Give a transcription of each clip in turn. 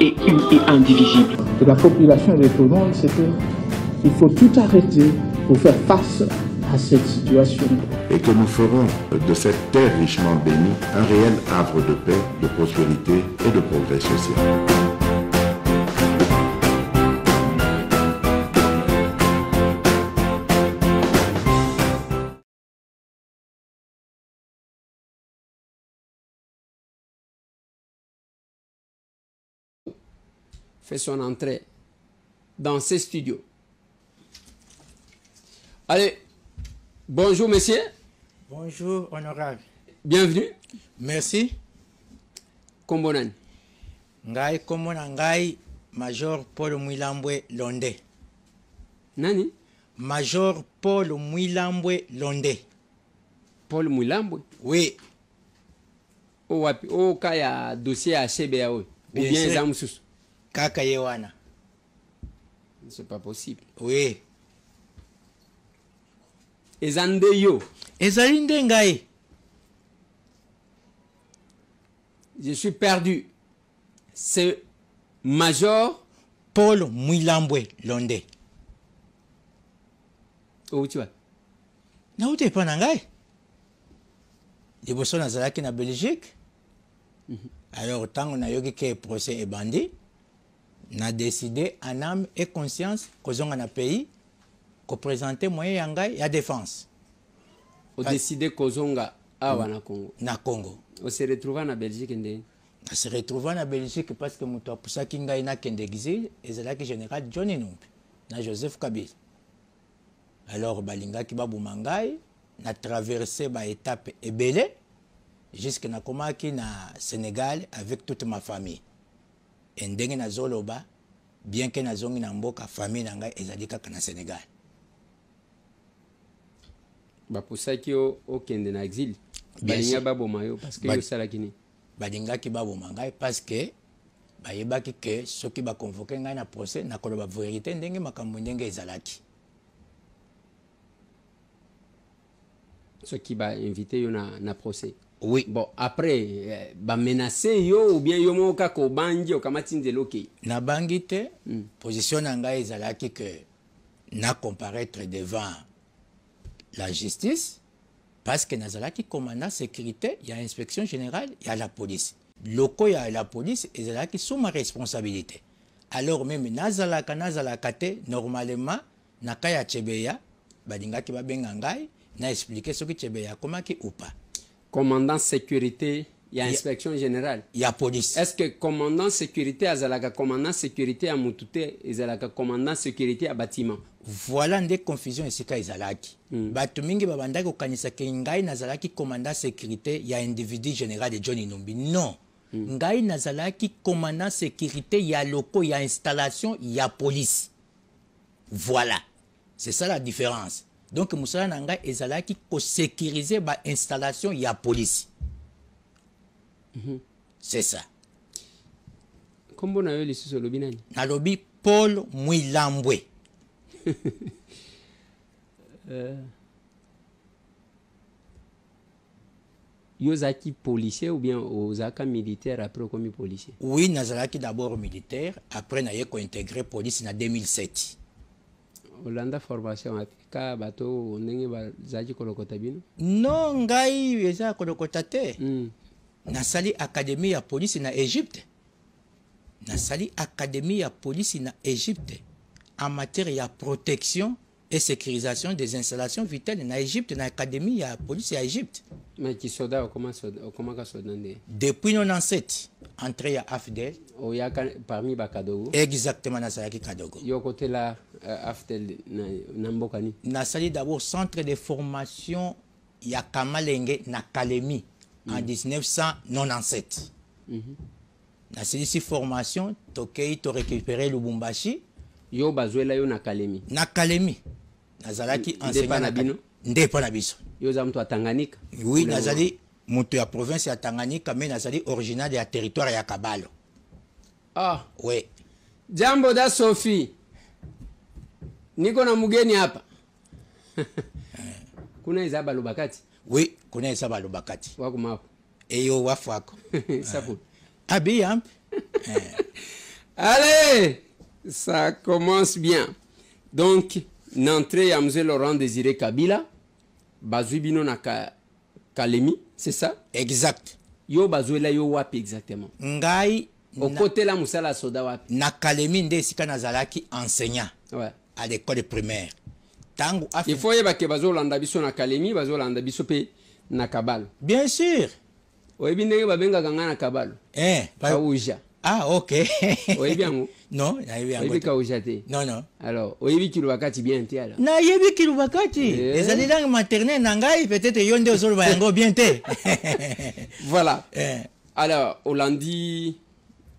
est et indivisible. De la population de il faut tout arrêter pour faire face à cette situation. Et que nous ferons de cette terre richement bénie un réel havre de paix, de prospérité et de progrès social. son entrée dans ses studios. Allez, bonjour messieurs. Bonjour honorable. Bienvenue. Merci. Kombonan. Ngai komona ngai Major Paul Mwilambwe Londé. Nani? Major Paul Mwilambwe Londé. Paul Mwilambwe? Oui. il y a un dossier à CBAO ou bien sûr kaka c'est pas possible oui Ezandeyo. yo ezali ngai je suis perdu c'est major paul mwilambwe londe outi naute nauti epa na ngai liboso nazalaki na belgique mhm. alors ntango nayoki ke procès ebandi na décidé en âme et conscience kozonga na pays koprésente moyen ya ngai ya défense odécide kozonga awa na congo na congo se retrouva en belgique nde se retrouva en belgique parce que moto apusaki ngai nakende exil que général Johnny numpe na joseph kabila alors balinga qui babuma mangai na traversé baétape ebele jusque nakomaki na sénégal avec toute ma famille e ndenge nazoloba bien ke nazongi na mboka famille na ngai ezali kaka na sénégal bapusaki yo okende na exil balinga baboma yo parceke ba, yosalaki nini balingaki baboma ngai parceke bayebaki ke soki bakonvoke ngai na procès nakoloba vérité ndenge makambo ndenge ezalaki soki bainvite yo na, na procès oui bon après euh, menacer yo ou bien yo moko kaka obangi okamati nzela na nabangi te mm. position na ngai ezalaki ke comparaître devant la justice parce que nazalaki commandant sécurité il y a inspection générale il y a la police loko ya la police ezalaki sous ma responsabilité alors même nazalaka nazalaka te normalement na ba dinga chebeya ba benga ngai na expliquer ce soki chebeya komaki ou pas commandant sécurité il y a inspection générale Il y a police. est ce que commandant sécurité Zalaka, commandant sécurité à y et Zalaka, commandant sécurité à bâtiment voilà une confusion esika ezalaki Zalaki. Hmm. Batumingi mingi babandaki kokanisaki ngai nazalaki commandant sécurité il y un individu général de Johnny Numbi. non mm. ngai nazalaki commandant sécurité il y a locaux, il y a installation il y a police. voilà c'est ça la différence donc mosala qui est sécurisé kosécurize bah, installation ya y police. police mhm. c'est ça avez-vous na yo lisusu olobi Je suis paul mwilambwe euh... êtes policier ou bien êtes militaire après comme policier oui nazalaki d'abord militaire après intégré la police en 2007 olanda formation ka bato ndenge bazalaki kolokota bino no ngai eza kolokota te mm. nasali akademi ya polisi na egypte nasali akademi ya polisi na egypte en matière ya protection et sécurisation des installations vitales en Égypte, en académie à la police en Égypte. Mais qui soda, comment comment soda Depuis 1997 entrée à AFDEL. Oh, y a parmi Bakadogo. Exactement, qui Kadogo. Yo côté là, euh, AFDEL, Nambokani. Nasali d'abord centre de formation Yakamalenge Nakalemi en 1997. Nasali cette formation, Tokei, to récupérer Lubumbashi. Yo, Bazuela, yo, Nakalemi. Nakalemi nazalaki enseignant na bino ndepa yo oui nazali moto à province à tanganyika mais nazali original la territoire ya kabalo ah oui jambo da sophie niko na mugeni hapa eh. kuna oui kuna eza Wakuma. ti eh, yo eyo wafako sapo eh. abi yam. Hein? allez ça commence bien donc n'entrée ya monsieur Laurent Désiré Kabila bazubino bino na ka, Kalemi c'est ça exact yo bazuela yo wapi exactement ngai au côté okotela musala soda wapi na Kalemi nde esika nazalaki enseignant ouais. à l'école primaire ntango il faut yebake bazolanda biso na Kalemi bazolanda biso pe na kabal. bien sûr oyebi ndenge babengaka na Kabalo eh, uja ah, ok. oyebi yango non nayebi yango oyebi kausha te non non alors oyebi kiloba kati bien te ala nayebi kiloba kati eh. ezali langue maternelle na ngai peut-être yo nde ozoloba yango bien te voilà eh. alors olandi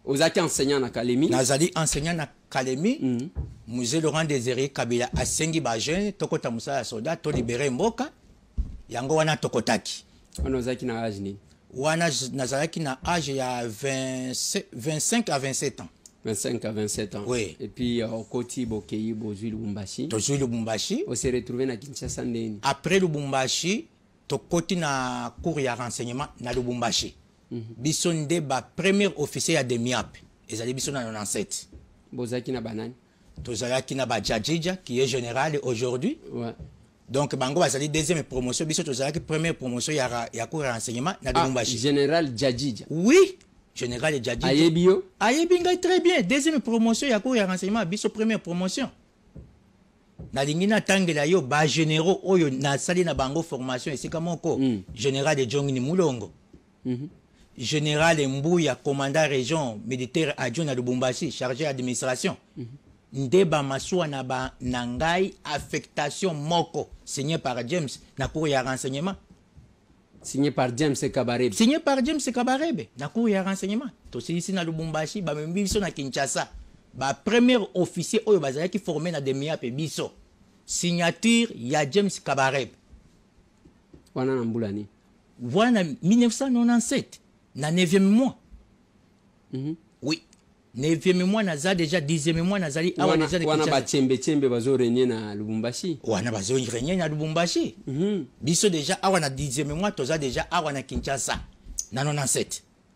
ozalaki enseignant na kalemi nazali enseignant na kalemi mm -hmm. Muse laurent désiré kabila asengi bajeune tokota mosala ya soda tolibere mboka yango wana tokotaki On ozalaki na age nini wana nazalaki na age ya 20, 25 à 27 ans 25 à 27 ans. Oui. Et puis, euh, au Koti, Bokeyi, Au Lubumbashi. le Lubumbashi. On s'est retrouvé à Kinshasa, Ndeni. Après Lubumbashi, to côté na cours de renseignement, na Lubumbashi. Mm -hmm. Biso nde ba premier officier ya Demiap. Ezali biso na 97. Bozaki na banane. Tozaki na le Djadjidja, qui est général aujourd'hui. Ouais donc bango une deuxième promotion biso que première promotion ya, a cours ya renseignement na ah, lubumbashi ah, général djadidja oui général djadidja Aye bio. Aye très bien deuxième promotion ya cour ya renseignement biso première promotion nalingi natangela yo généraux, oyo nasali na bango formation esika moko mm. général de mulongo mm -hmm. général mhm. Mbouya, commandant région militaire adjoint na lubumbashi chargé administration mhm nde masuwa na, ba, na affectation moko signé par james na cour renseignement signé par james kabarebe signé par james kabarebe na cour ya renseignement ici na lubumbashi bamemi biso na kinshasa premier officier oyo qui formé na demia pe biso signature ya james kabarebe wana na mbula wana 1997 na 9e mois mhm neuvieme mwana deja mwana awa déjà ah na lubumbashi wana na lubumbashi mm biso deja awa ah na déjà toza deja awa na kinshasa na 97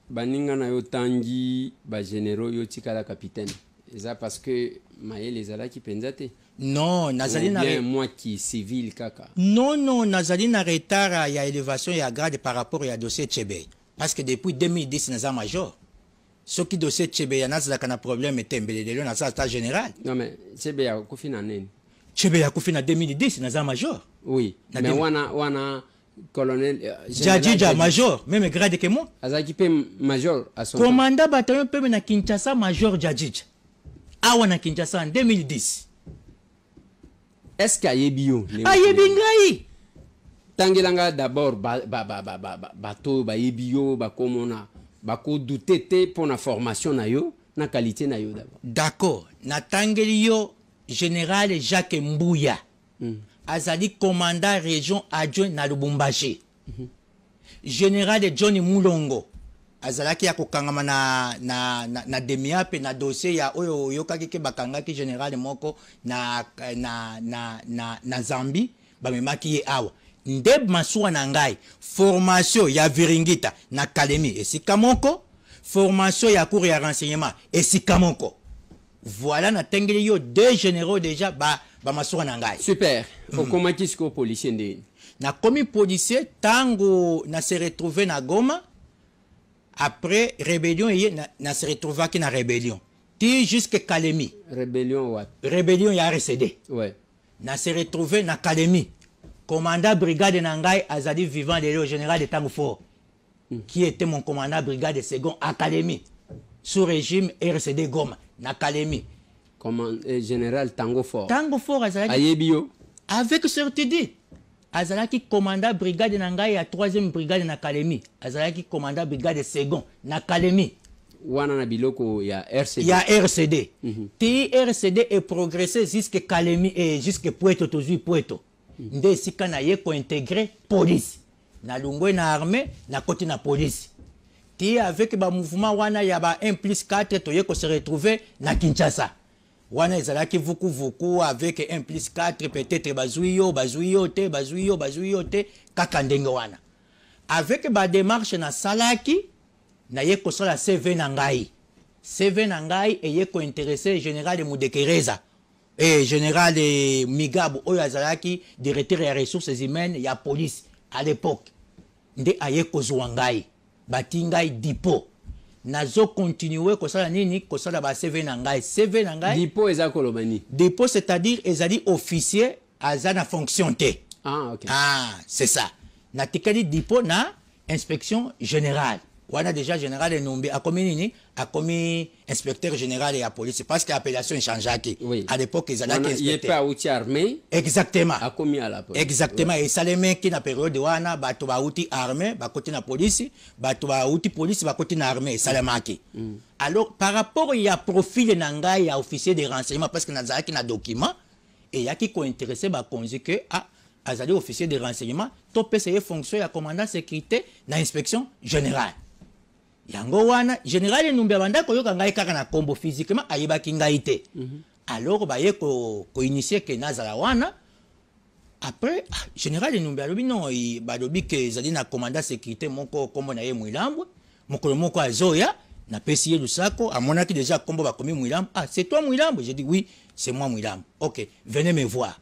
baninga na yo tangi généraux yo tikala capitaine eza parce que mayele déjà mpenza te non nazali na qui civil kaka non non nazali na retard ya élévation ya grade par rapport ya dossier chebe. parce que depuis 2010 naza major ce qui dossier c'est a un problème etembele à sa état général non mais chebeya kufina na chebeya akufi en 2010 major oui na mais a un colonel euh, major même grade que moi a un major Commandant peut pembe na kinshasa major jadija awa na kinshasa en 2010 est ce qu'il y a y. tangela d'abord bato bio. ba, ba, ba, bateau, bako douter te pour la formation na na qualité na yo d'abord d'accord tangeli yo général Jacques Mbouya mm. azali commandant région adjoint na Lubumbashi mm -hmm. général John Mulongo azalaki ya kanga na, na, na, na demia na dossier ya oyo oyokaki ke ki général moko na, na, na, na, na zambi bamemaki ye awa ndeb masuwa na formation ya viringita na kalemi esika moko formation ya cour ya renseignement esika moko voilà na yo deux généraux déjà ba ba na ngai super mm. okomaki sikoyo policier ndeni nakomi policier na se retrouve na goma après rébellion se nase dans na rébellion ti jusque kalemi rébellion, what? rébellion ya rcd ouais. se retrouvé na kalemi commandant brigade Nangai, Azadi azali vivant le général de tango fort hmm. qui était mon commandant brigade second académie sous régime rcd goma Nakalemi. commandant eh, général tango fort tango fort ce avec certitude azalaki commandant brigade Nangai, à ya troisième brigade Nakalemi. Azadi, azalaki commandant brigade second na Il wana biloko ya rcd ya rcd mm ti rcd est progressé jusqu'à Kalemi et jusqu'à pueto Puto. pueto Mm. nde esika naye kointegre polisi nalongwe na arme nakoti na polisi ti avec bamouvement wana ya ba 1 plus 4 toye kose retrouve na kinshasa wana ezalaki vukuvuku avec 1 plus 4 peut-être bazwi yo bazwi yo te bazwi yo bazwi yo te kaka ndenge wana avec bademarche nasalaki naye kosala cv na ngai cv na ngai eye kointeresse général mudekereza et général Migabo oyo de directeur ya ressources humaines y a police à l'époque nde aye kozwa batingai bati Nazo dipo kosala nini kosala ba cv na ngai cv ngai dipo eza koloba dipo c'est-à-dire ezali officier aza na fonction te ah, ok. ah c'est ça natikali dipo na inspection générale a déjà général enombe akomi a commis inspecteur général la police parce que l'appellation changée oui. à l'époque Il pas outil armé exactement commis à la police exactement ouais. dans na période wana bato outil armé côté na polisi à outil police à na Ça, les marqué. Mm. alors par rapport a profil na y a officier de renseignement parce que nazalaki na document il y a qui kointeresse bakonzi ke à ah, azali officier de renseignement top ye fonction à commandant sécurité na inspection générale yango wana général enumbi abanda koyoka ngai kaka na kombo physiquement ayebaki ngai te mm -hmm. alors baye koinisie ko ke nazala wana après ah, général enumbi alobi non balobi ke ezali na commanda sécurité moko kombo na ye mwilambwe mokolo moko azoya pesi ye lusako amonaki déjà kombo komi mwilambwe ah c'est toi mwilambwe j'ai dit oui c'est moi mwilambwe ok venez me voir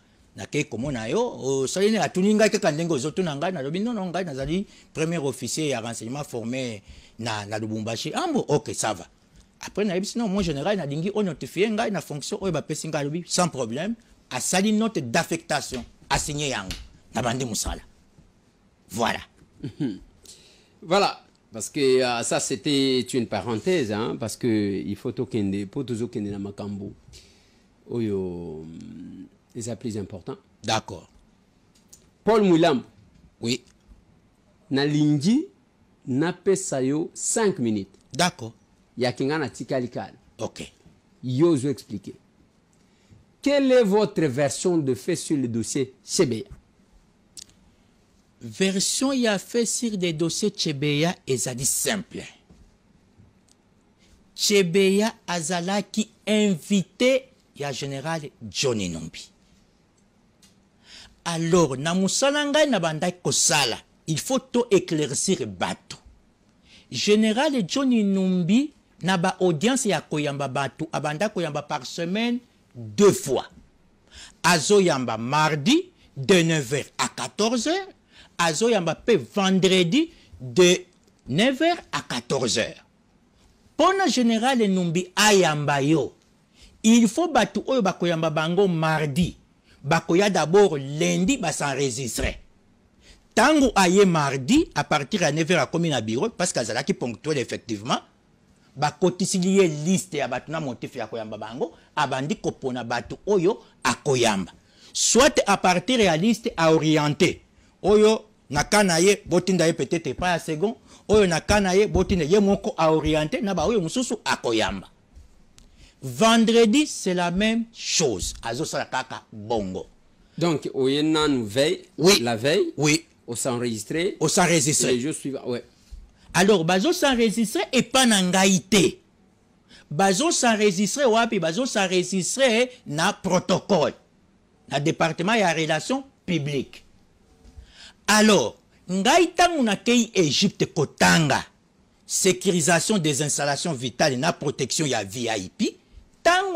ke komona yo osali ndenge atuni ngai kaka ndenge ozotuna ngai nalobi nono ngai nazali premier officier ya renseignement formé na, na lubumbashi ambo ah, ok sava après nayebisi non mo général nalingi onotifie ngai na fonction oyo bapesi ngai alobi sans problème asali note d'affectation asigne yango bandi mosala voilà voilà parce que euh, ça c'était une parenthèse hein, parce que il faut tokende po tozokende na makambo oyo hum, des plus importants. D'accord. Paul Moulam. Oui. Na Nape na 5 minutes. D'accord. Ya tikalikal. OK. Yo expliquer. Quelle est votre version de fait sur le dossier Chebeya? Version ya fait sur des dossiers Chebeya zadis simple. Chebeya Azala qui invité ya général Johnny Nombi. alors na mosala ngai na bandaki kosala il faut to éclaircir bato général johni numbi na baaudience ya koyamba bato abandaki koyamba par semaine deux fois azoyamba mardi de 9h à 14h azoyamba mpe vendredi de 9h à 14h mpo na général numbi ayamba yo il faut bato oyo bakoyamba bango mardi bakoya d'abord lundi basenregistrer Tango aye mardi à partir à 9 à commune à bureau parce qu'azala qui ponctuel effectivement ba liste ya battre na motif ya koyamba bango abandi kopona batu oyo akoyamba soit à partir à liste orienter oyo na kanaye, botinda ye peut-être pas à second oyo na kanaye, ye botinda ye moko orienter na oyo mususu akoyamba vendredi c'est la même chose la bongo donc vous nous veille la veille oui Vous s'enregistrer on s'enregistrer les jours ouais alors bazo s'enregistrer et pas nangaïté bazo s'enregistrer vous bazo dans le protocole le département la relation publique. alors ngai ntango nakei égypte kotanga sécurisation des installations vitales na protection ya vip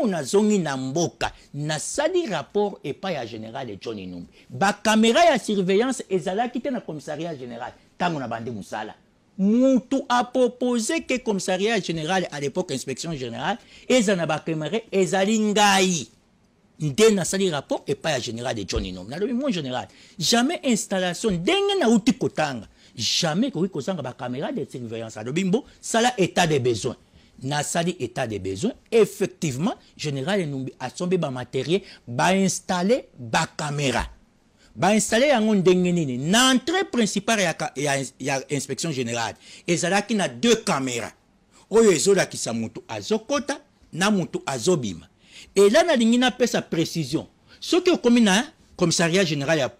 na zongi na mboka sali rapport epai ya général john numbi caméra ya surveillance ezala te na commissariat général Tango na bande mosala a proposé que commissariat général à l'époque inspection générale ezana na bakamera ezali ngai nde nasali rapport epai ya général de john nom nalobi mon général jamais installation ndenge nauti kotanga jamais la ba caméra de surveillance sala état de besoin nasali état des besoins effectivement général enumbi matériel ba installé ba caméra Ba installé en na l'entrée principale ya, ya, ya inspection générale et qui na deux caméra oyo ezolakisa moto azokota na et là ela nalingi sa précision soki okomi na commissariat général ya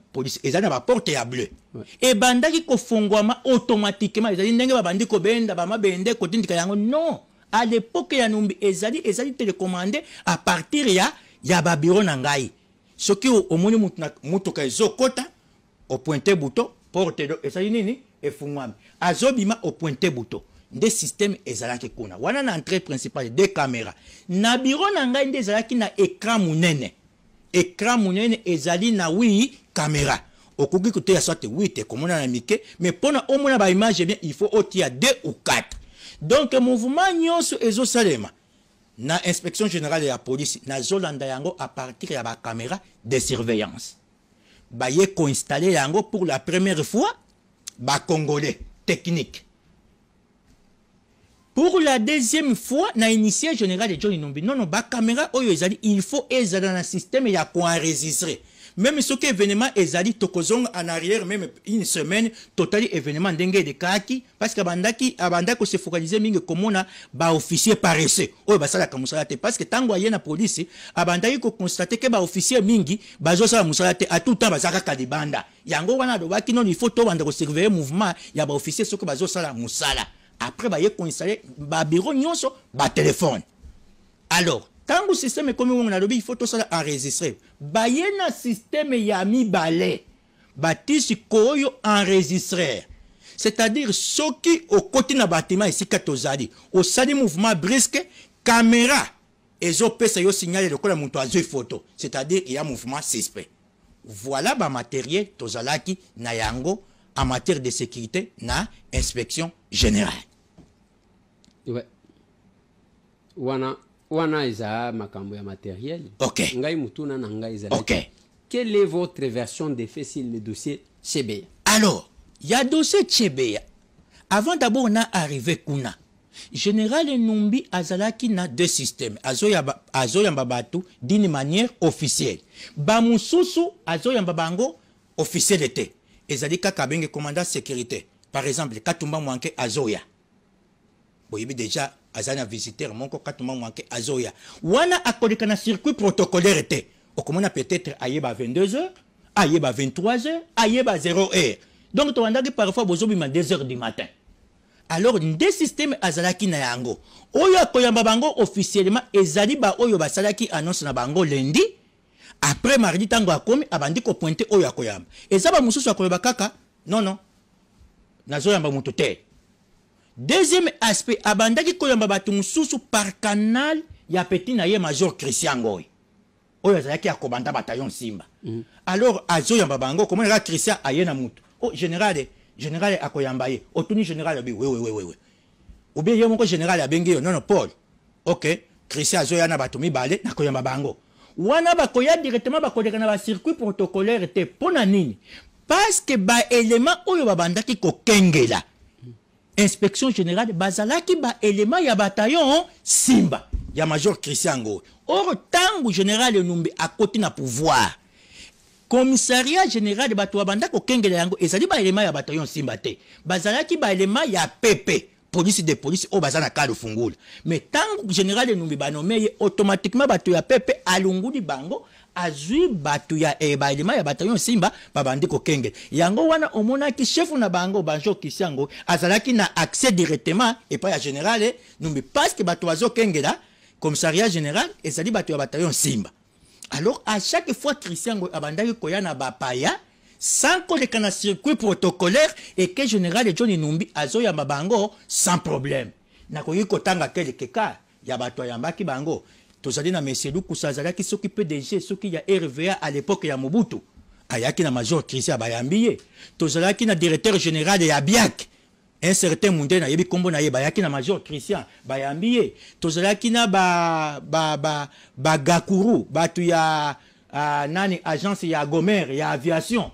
et ezali na baporte ya bleu ouais. ko kofungwama automatiquement ezali ba ma bende, ko kotindika yango non à l'époque ya numbi ezali ezali télécommandé à partir ya ya babiro na ngai soki omoni mutuka ezokota opointe bouton porte do ezali nini efungwami azobima opointe buto nde systeme ezalaki kuna wana na entrée principale de caméra na biro na ngai nde ezalaki na écran munene écran munene ezali na wi caméra okoki koteya soit 8 na mike mais mpona omona image bien il faut otia 2 ou 4 donc mouvement nyonso ezosalema na inspection générale de la police na Zolanda yango à partir la caméra de surveillance baye installé yango pour la première fois congolais technique pour la deuxième fois na initié général de john nombi ba caméra, oyo ezali il faut ezala na système ya enregistrer même que événement ezali tokozong en arrière même une semaine total événement ndenge Kaki parce que Abanda abandaki ah, se focaliser mingi komona baofficier paresse oyo ça la te parce que police aye na polisi abandaki ah, que ba officier mingi sala musala te a tout temps ka de banda yango wana alobaki non il faut tobanda surveiller mouvement ya baofficier bazo sala musala après baye koinstale babiro nyonso téléphone alors système comme on ekomi wongo nalobi a tosala enregistre baye na systeme ya mibale batisi koyo enregistrer c'est-à-dire soki côté na ici esika au sali mouvement caméra kamera ezopesa yo signale lokola moto azu photo c'est-à-dire il y a mouvement suspect voilà matériel tozalaki na yango en matière de sécurité na inspection générale ouais. wana wana isa makambo ya matériel okay. ngai mutuna na ngai Ok. quelle est votre version des faits sur le dossier chebeya alors y il a dossier chebeya avant d'abord on a arrivé kuna général enumbi azalaki na deux systèmes Azoya azo d'une manière officielle bamosusu azoyamba bango était. Et ezali kaka est commandant sécurité par exemple katumba mwanke azoya boyebi déjà azana visiteur moko katuma mwanke azoya wana akolika na circuit protocolaire te okomona peut-être ayeba 22h ayeba 23h ayeba 0h donc wandaki parfois ma 2h du matin alors nde systeme azalaki na yango oyo akoyamba bango officiellement ezali oyoba salaki annonce na bango lundi après mardi tango akomi abandi pointer oyo akoyamba eza sa akoloba kaka non non nazoyamba mutu te deuxième aspect abandaki koyamba bato mosusu par canal ya peti na ye major christian ngoy oyo azalaki akobanda bataillon Simba. mm. alors azoyamba bango okomonaka christian aye na oh, général général akoyamba ye otuni oh, général oui oui abi wewewewewe Ou bien moko général abenge yo non paul ok christian azoya na bato mibale nakoyamba bango wana bakoya directement bakoleka na circuit protocolaire te pona nini parce que baélément oyo ki kokengela inspection générale bazalaki ba élément ya bataillon hein, Simba ya major Christian Ngoy or tango général Numbi à côté na pouvoir commissariat général de banda ko kengela yango ezali ba élément ya bataillon Simba te bazalaki ba élément ya PP police de police au bazana na de fungula mais tango général Numbi ba nommé automatiquement bato ya PP du bango azwi bato ya ebalema eh, ya bato oyo nsimba babandi kokengela yango wana omonaki chef na bango Banjo yango azalaki na accès directement pas ya général eh. numbi parceke bato bazokengela commissariat général ezali bato ya bato oyo Simba. alors à chaque fois christiango abandaki koya na bapaya sans le na circuit protocolaire eke général Johnny numbi ya mabango sans problème tanga kotanga keka ya bato ki bango tozali na monsieur qui s'occupent soki mpe dg soki ya rva à l'époque y a mobutu ayaki na major krisi abayambi ye tozalaki na directeur général ya biak un certain munde nayebi nkombo na ye bayaki na major christian bayambi ye tozalaki na bagakuru ba, ba, ba bato ya uh, nani agence ya gomer ya aviation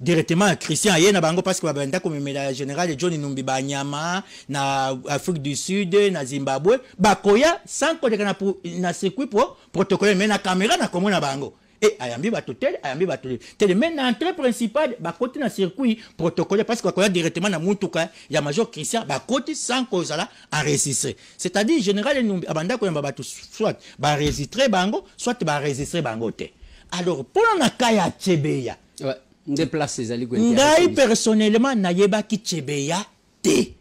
directement à Christian Ayena bango parce que babenda comme le général John Numbi Banyama na Afrique du Sud na Zimbabwe bakoya sans koteka na na circuit pour protocole mais na caméra na komona bango et ayambi ba tel ayambi bato tel mais na entrée principale bakoti na circuit protocole parce que bakoya directement na mutuka ya major Christian bakoti sans là enregistré c'est-à-dire général Numbi abanda ko tout soit ba enregistrer bango soit ba enregistrer bango te alors pour na kaya chebeya ouais nde place ezali ngai personnellement ki chebeya te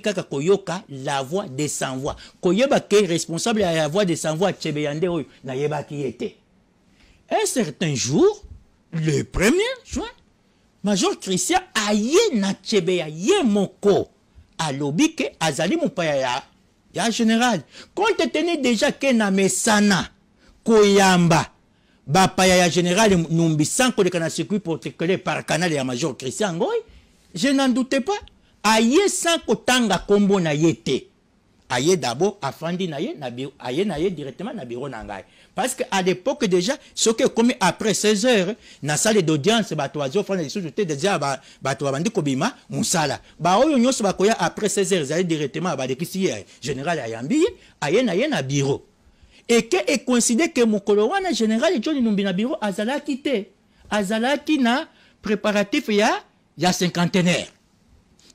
kaka koyoka la voix de sans voix koyeba ke responsable ya la voix de sans voix chebeya nde oyo yeba ki un certain jour le premier juin major christian aye na chebeya ye moko alobi ke azali mopaya ya, ya général compte tenu déjà ke na mesana koyamba bapaya ya général numbi sans koleka na circuit protocole par canal ya major christian Ngoy je n'en doute pas aye sans tanga kombo na ye te aye d'abord afandi na ye na biro aye na ye directement na bureau na ngai parce que à l'époque déjà ce que comme après 16 heures na salle d'audience bato azofana des te déjà bato babandi kobima mosala baoyo nyonso bakoya après 16 heures aye directement de ye général ayambi ye aye na ye na bureau et que que ke mokolo wana general john numbi na biro a te azalaki na préparatif ya ya cinquantenaire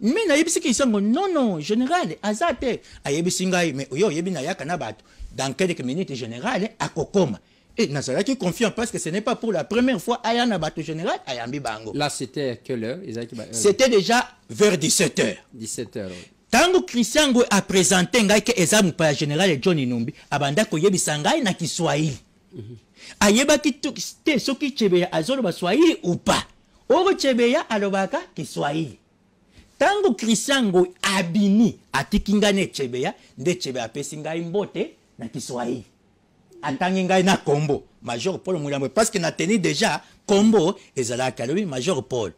na yebisi ki sango non, général aza a ayebisi ngai mais oyo oyebi nayaka na bato dans quelques minutes général akokoma et qui confiant parce que ce n'est pas pour la première fois aya un bato général ayambi bango là c'était quelle heure bah, euh, c'était déjà vers 17 h 17 h oui. ntango kristian ngoy apresente ngai ke eza mopaya général john numbi abanda koyebisa ngai na kiswahili ayebaki te soki chebeya azoloba swahili upa oko chebeya alobaka kiswahili ntango kristian ngoy abini atiki ngai na echebeya nde chebeya apesi ngai mbote na kiswahili atangi ngai na kombo major paul mulambo parceke na teni déjà kombo ezalaka alobi major paul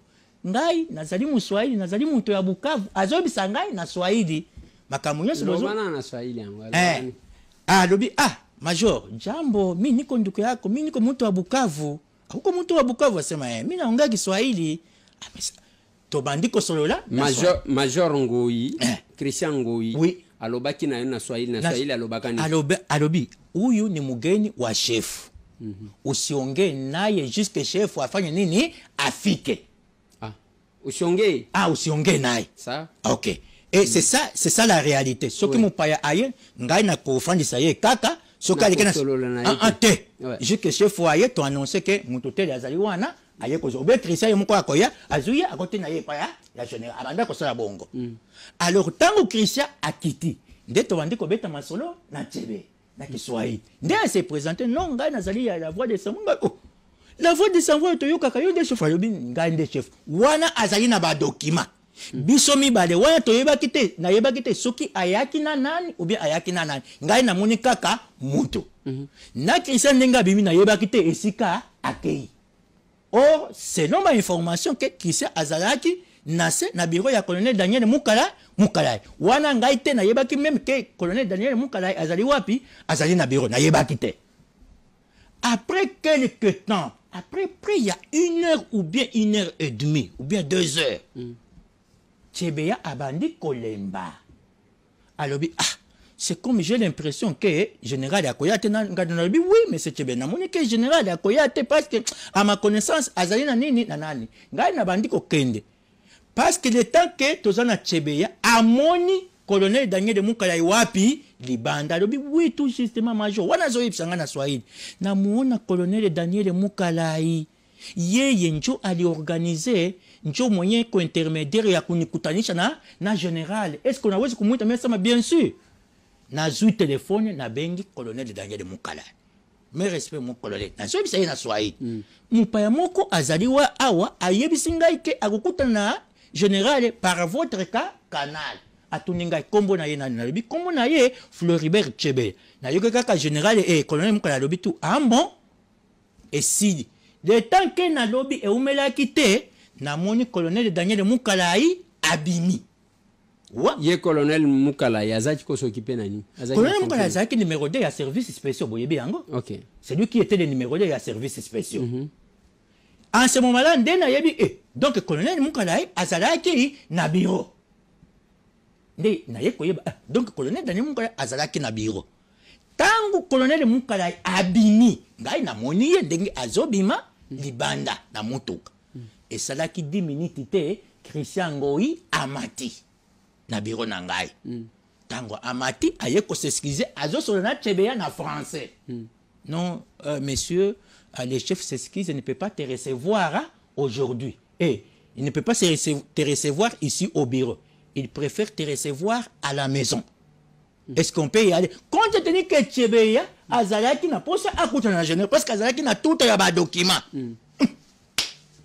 ngai nazali muswahili nazali moto ya bukavu azobisa ngai na swahili makambo nyonso eh, alobi ah, ah major jambo mi niko nduku yako mi niko moto wa bukavu akuko moto wa bukavu asema eh, mi naongea kiswahili ah, tobandi kosolola major, major ngoi eh. christian ngoi oui. alobaki na yo na swahili na swahili alobaka ni alobi, alobi huyu ni mgeni wa shefu mm -hmm. usiongee naye juske shefu afanye nini afike usiongee ah usiongee naye okay e mm. c'est ça la réalité soki mon mopaya aye ngai nakofandisa ye kaka soki ah, ah te que chef aye toannonce ke moto tele azali wana aye kozwa obe kristien ye moko akoya azwi a akoti na ye La ya général abanda sa bongo mm. Alors mm. christian a quitté ndeto nde ko beta masolo na tebe na kiswahili nde se présenter, non ngai nazali ya la voix de samungai oh la voix de sango toyokaka yo nde chef ngai chef wana azali na badokima biso de wana toyebaki na yeba te soki ayaki na nani obie ayaki na nani ngai moni kaka moto mhm. na kristian bimi na yeba te esika akei or selon information ke kristian azalaki na se na biro ya colonel daniel mukala mukala wana ngai te yebaki même ke colonel daniel mukala azali wapi azali na biro nayebaki te après quelque temps après, il y a une heure ou bien une heure et demie, ou bien deux heures. Mm. Chebeya abandi kolemba. Alors, ah, c'est comme j'ai l'impression que général Akoyate n'a oui, mais c'est Chebeya. Monique que général Akoyate parce que, à ma connaissance, azali na nini na nani. Ngai nabandi kokende. Parce que le temps que tozana Chebeya, amoni colonel Daniel de Moukalaïwapi, wapi, libanda alobi wi tout justement major wana azoyebisa ngai na swahili namuona colonel daniel mukalai yeye njo aliorganize njo mwenye kointermediaire ya kunikutanisha na, na general estce nawezi kumwita mesama bien sûr nazwi telefone nabengi colonel daniel mukalai me respect mo colonel nazoyebisa ye na swahili mopaya hmm. mm. moko azali wa awa ayebisi ngai ke akokutana na général par votre cas canal atuninga kombo na ye na nalobi kombo na ye floribert chebe nayoki kaka général e colonel moka lobi tu ah et eh, si, de temps e eh, umela quitter, na moni colonel daniel Mukalai abimi wa ye colonel mukalayi azalaki s'occuper na ni. colonel mukalayi qui numéro 2 ya service spéciaux boyebi yango hein? okay. c'est lui qui était le numéro 2 ya service spéciaux mm -hmm. en ce moment là nde nayebi e eh, donc colonel mukalayi azalaki na bureau nde naye koyeba ah, donc colonel daniel mukala azalaki na biro ntango colonel mukala abini ngai na moniye ndenge azobima libanda na Et cela 10 diminue te christian ngoi amati na biro na ngai ntango amati aye koseskize azo na chebeya na français non euh, monsieur euh, le chef s'esquise ne peut pas te recevoir hein, aujourd'hui et eh, il ne peut pas te recevoir ici au bureau il préfère te recevoir à la maison. Hmm. Est-ce qu'on peut y aller te dis que Azalaki n'a pas ça à parce qu'Azalaki n'a tout un document. Hmm. Hmm.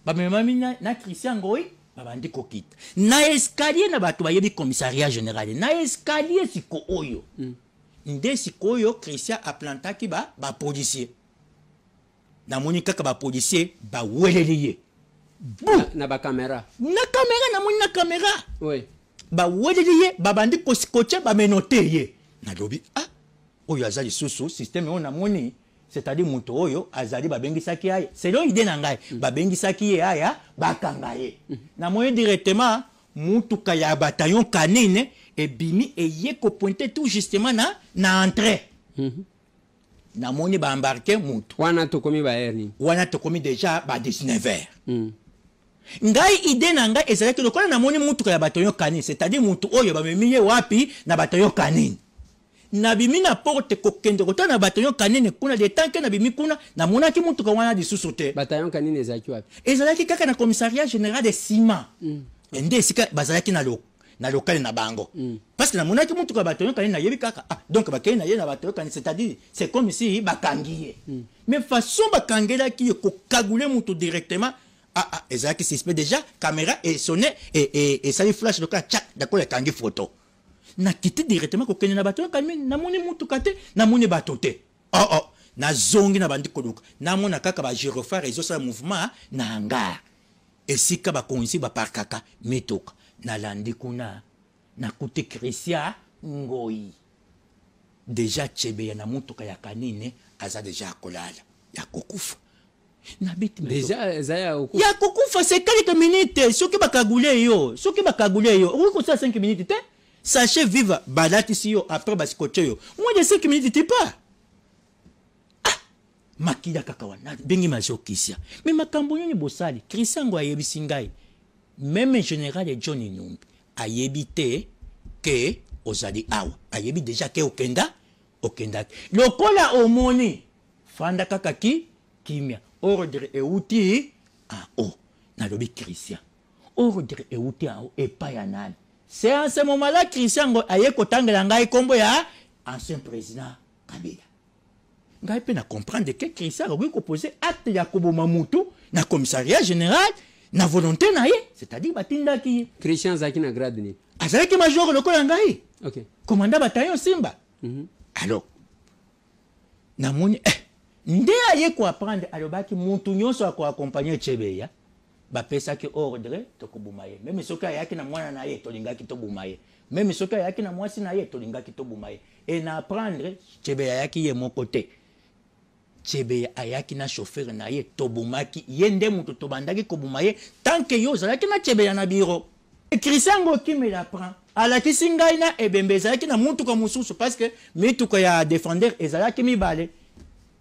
Bah, na Christian Goy, Je suis Na escalier na bah, commissariat général. Na escalier Christian qui ba bah, policier. Na ba policier ba Na ba caméra. Na caméra na moni na caméra. Oui baweleli ye babandi ba bamenote ye nalobi ah oyo sous systeme a c'est-à-dire muto oyo azali babengisaki aya selon ide na ngai mm. babengisaki aya bakanga ye mm. directement mutuka ya bataillon canine ebimi ko pointer tout justement na, na entrée mm-hmm. Na moni ba baembarke mutu wana ba erni wana komi déjà ba 19 ngai idenanga na ngai ezalaki lokola namoni mutuka ya bato oyokani c'est-à-dire mutu oyo bamemi wapi na bato oyokanini nabimi na porte kokende kota na bato ne kuna de tanke nabimi kuna mutu ka wana lisusu te batayokanini ezalaki wapi ezalaki kaka na commissariat général de sima mm. nde sika bazalaki na lo na lokale na bango mm. parce que namonaki mutuka bato yokani yebi kaka ah, donc bakei na ye na bato yokani c'est-à-dire c'est comme si bakangi mm. mais façon bakangelaki ye kokagule mutu directement ah ah qui suspect déjà caméra et ça y flash il tchak a photo quitté directement kokende na bato yokanimi n'a oh, oh. zongi na bandi n'a kaka bah, ça, mouvement hein, na hangar bah, esika kaka, baparkaka n'a landi kuna nakuti que ngoi deja Chebe na mutuka ya kanine aza deja ya kokufa déjà il y a ya kokufa ekalika minutes. soki bakagule yo soki bakagule yo okoki kosala 5 minutes te hein. sache vivre balatisi yo après basikote yo moins de 5 minutes t'es pas ah! makila kaka wana bengi mais ma makambo ni bosali kristango singai, même Même général john numbi ayebi te ke ozali awa ayebi déjà ke okenda okenda. lokola omoni fanda kaka ki kimia ordre et outil en haut nalobi christian ordre outil en haut pas pas nani c'est en ce moment là christian a été ngai de ya ancien président kabila ngai mpe na comprendre que christian akoki proposé acte ya Mamoutou dans na commissariat général na volonté na ye c'est-à-dire batindaki qui christian a na grade nini de major lokola ngai Ok. Commandant bataillon simba mm alors eh, nde aye koaprendre alobaki mutu nyonso akoakompagne chebeya bapesaki ordre tokobuma ye meme soki ayaki na mwana na ye tolingaki tobuma ye meme soki ayaki na mwasi na ye tolingaki tobuma ye e na aprendre chebeya ayaki ye moko te chebeya ayaki na shofere na ye tobumaki ye nde moto tobandaki kobuma ye tanke yo ozalaki na chebeya na biro kristian ngokimela apprend alakisi ngai na ebembe ezalaki na mutuka mosusu parce que mituka ya defender ezalaki mibale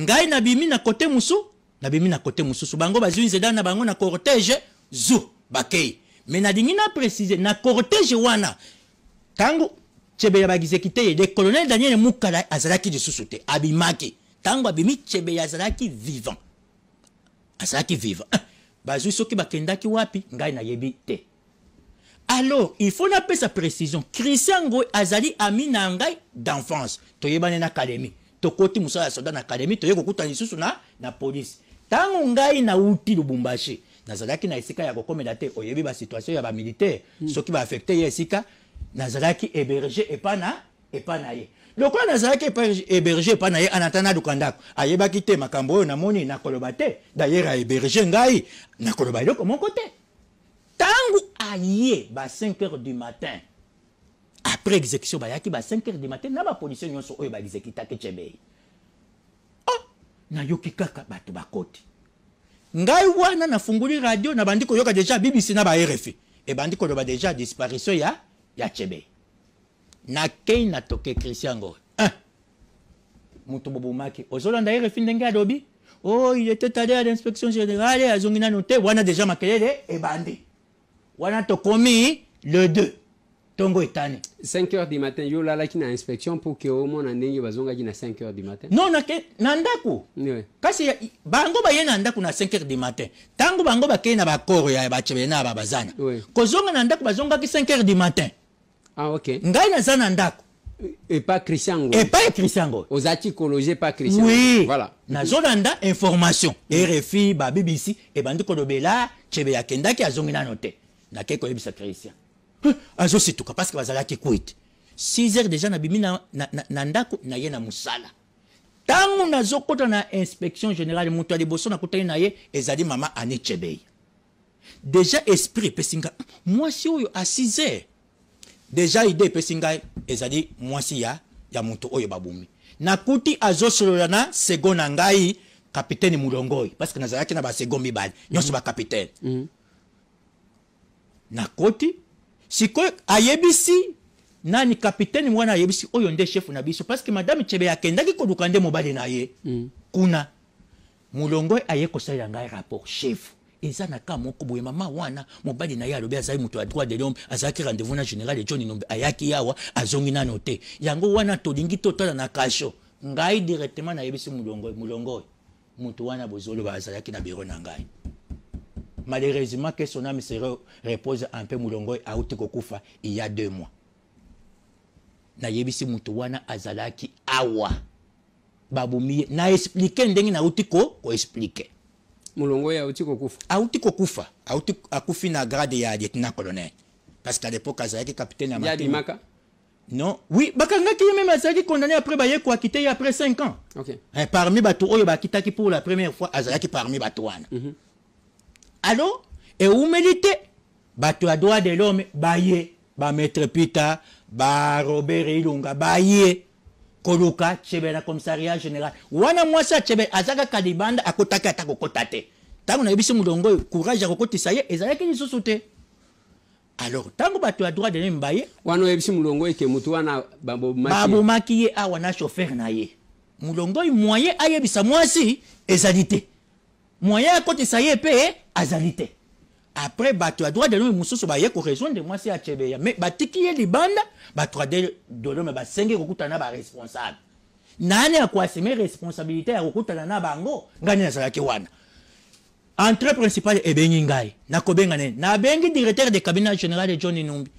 ngai nabimi na kote musu, nabimi na kote musu. bango bazwi nzela na bango na cortège zu bakei me nalingi na préciser na cortège wana Tango chebe ya bagizeki te colonel daniel mukala azalaki Susu te abimaki Tango abimi chebe azalaki vivant azalaki vivant ah, bazwi soki bakendaki wapi ngai na te alors il faut sa précision christian ngoy azali ami na ngai d'enfance yebane na académie tokoti mosala ya soda na akademi toye kokutana lisusu na na polisi ntango ngai nauti lubumbashi nazalaki na esika ya kokomela te oyebi basituation ya bamilitaire mm. soki baaffecte ye esika nazalaki héberge epa na epa na ye lokola nazalaki héberge epa na ye anata naluka ndako ayebaki te makambo oyo namoni nakoloba te dayere ahéberge ngai nakoloba eloko moko te ntango aye ba 5 heures du matin après exécution bayaki ba 5 heures du matin bah, oh, bah, ah! na ba police nyonso oyo ba exécuta ke chebei ah yoki kaka bato bakoti ngai wana funguli radio na bandiko yoka deja bbc na ba rfi ebandi eh, koloba deja disparition ya ya chebei na toke christian go. ah. Hein? moto bobomaki na rfi ndenge adobi oh il était allé à l'inspection générale azongi nano te wana deja makelele eh, bandi. wana tokomi le 2 ntongo etani 5 h du matin yo olalaki na inspection mpo ke omona ndenge bazongaki na 5 h du matin non ke, na ndako oui. kasi bango baye na ndako na 5 h du matin ntango bango bakei na bakoro ya bachebena ya babazana oui. kozonga na ndako bazongaki 5 h du matin ah, okay. ngai naza na ndako epa christian ngoy epa pas christian ngoy ozalaki kologe pa christian oui voilà. nazolanda information rfi babbc ebandi kolobela cebe ki azongi nano te nakei koyebisa chrétien. Hum, azosituka que que ku 6 heures déjà na, na, na, na na ye na na inspection générale moto na na ye ezali mama ane chebei deja esprit Pesinga. moi, si oyo a 6 heures deja ide Pesinga, dit moi si ya, ya que oyo babumi nakuti azosolola na sego na ngai capitaine mulongoi parceke nazalaki na basego mibale capitaine. mm -hmm. kuti sikoyo ayebisi nani kapiteni wana ayebisi oyo nde shefu na biso parceke madamu chebe akendaki koluka nde mobali na ye mm. kuna molongo aye kosalela ngai rapport shefu eza na ka moko boye mama wana mobali na ye alobi azali moto ya droit de l'homme azalaki rendez-vous na général john nombe ayaki awa azongi nano te yango wana tolingi totala na kasho ngai directement nayebisi molongo molongo moto wana bozoloba azalaki na biro na ngai Malheureusement, que son âme se repose un peu Moulongoy à Kokufa il y a deux mois. Na Nayebisi Mutuwana Azalaki Awa. Babumi, na expliqué ndengi na utiko ko expliquer. Moulongoy a utiko kufa. A utiko A utiko a na grade ya lieutenant colonel. Parce qu'à l'époque Azalaki capitaine à Dimaka. Non, oui, est même Azalaki condamné après baye ko acquitté après 5 ans. OK. Et eh, parmi bato oyo bakitaki pour la première fois Azalaki parmi batouana. Mm -hmm où E te bato à droit de l'homme baye Maître pita ba robert ilunga baye koluka la commissariat général wana moi ça, azaka kaka libanda akotaka, takokotate. Tango n'a ntango eu molongo oyo courage ya et ye ezalaki lisusu te alors tango bato à droit de l'homme baye wana oyebisi molongo eke motu wana Babu ye a wana chauffeur na ye molongo moyen, moye ayebisa mwasi eza te moyen ça y est payé hein, te après bato ya droit de l'homme raison de moi c'est à chebeya hein. mais batiki les libanda bato ya bah, de l'homme basengeli bah, responsable na baresponsable nani mes responsabilités bah, ya kokutana na bango ngai nini azalaki wana entrée principale na eh kobenga nakobenga na bengi directeur de cabinet général de john numbi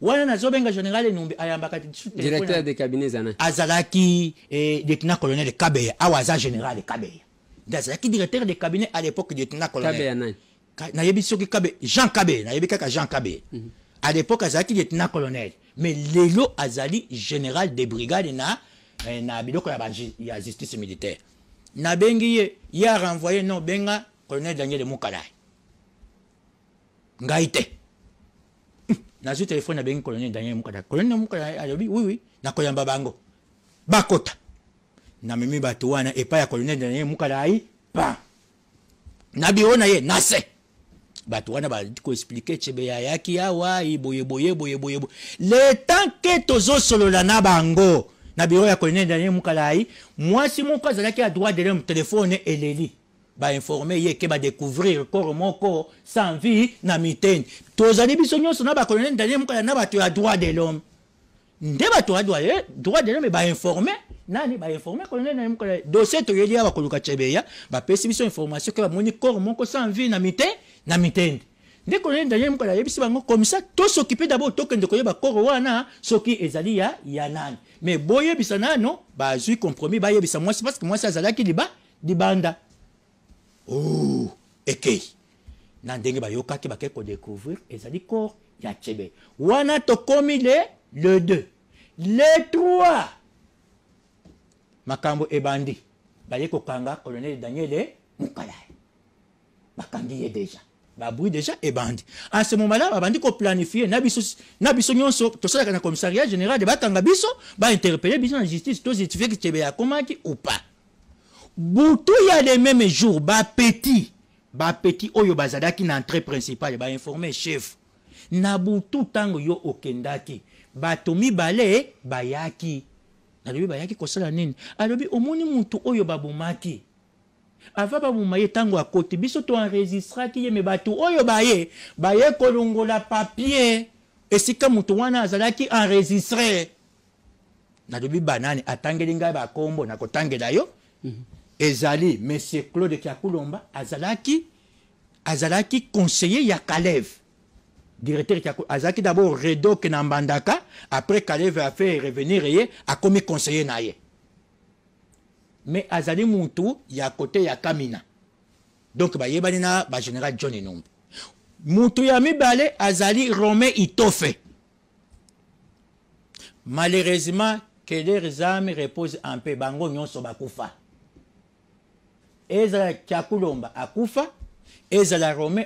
wana na nazobenga général de ayambaka azalaki de eh, dekina colonel de kabeya awa aza général de kabeya dans qui directeur de cabinet à l'époque de lieutenant colonel nayebi soki kabe jean kabe kaka jean kabe mhm. à l'époque était lieutenant colonel mais Lélo azali général de brigade na na biloko ya, justice militaire nabengi ye a renvoyé non benga colonel daniel mokala ngai na nazwi téléphone bengi colonel daniel mokala colonel a dit oui oui koyamba bango bakota namemi bato wana ya colonel pa ye nase bato wana ya le temps ke la na bango na biro ya colonel je mukalai mwasi moko a droit de lhomme telefone eleli bainforme ye ke découvrir corps moko sans vie na miteni tozali biso nyonso na bacolonel na bato ya droit de l'homme nde bato eh, droit de l'homme informe nani ko kolonge na Le dossier toyeli chebeya biso information ke moni corps moko en vie na mité na mitende nde kolonge daniel moko ayebisi bango komisa s'occuper dabord corps wana soki ezali ya ya nani me non, nano bazwi compromis bayebisa mwasi parceke mwasi azalaki liba banda oh ekei na ndenge bake découvrir ezali corps ya chebe wana to le le 2 le 3 makambo ebandi baye kanga colonel daniel Mukala bakangi ye déjà babui déjà ebandi A ce moment-là babandi planifier na biso, na biso nyonso sala kana commissariat général de bakanga biso interpeller biso na justice tozétifie ke tebe akomaki ou pas butu ya le même jour ba ba petit oyo ki na principal, principale informer chef na tango yo okendaki bato balé bayaki nalobi bayaki kosala nini alobi omoni mutu oyo babomaki ava baboma ye ntango akoti biso toenregistraki ye me bato oyo baye baye kolongola papier esika mutu wana azalaki enregistre nalobi banani atangeli ngai bakombo nakotangela yo mhm. ezali monsieur claude kiakulomba azalaki azalaki conseiller ya kalev directeur qui a azaki d'abord redoke na Bandaka, après Kalev a fait revenir et a commis conseiller na Mais azali Moutou il a côté ya Kamina. Donc ba yebani na ba général John Enombe. Moutou ya mibale azali Romain Itofe. Malheureusement que leurs repose reposent en paix bango nyonso bakufa. Ezra Chakulomba akufa ezala romain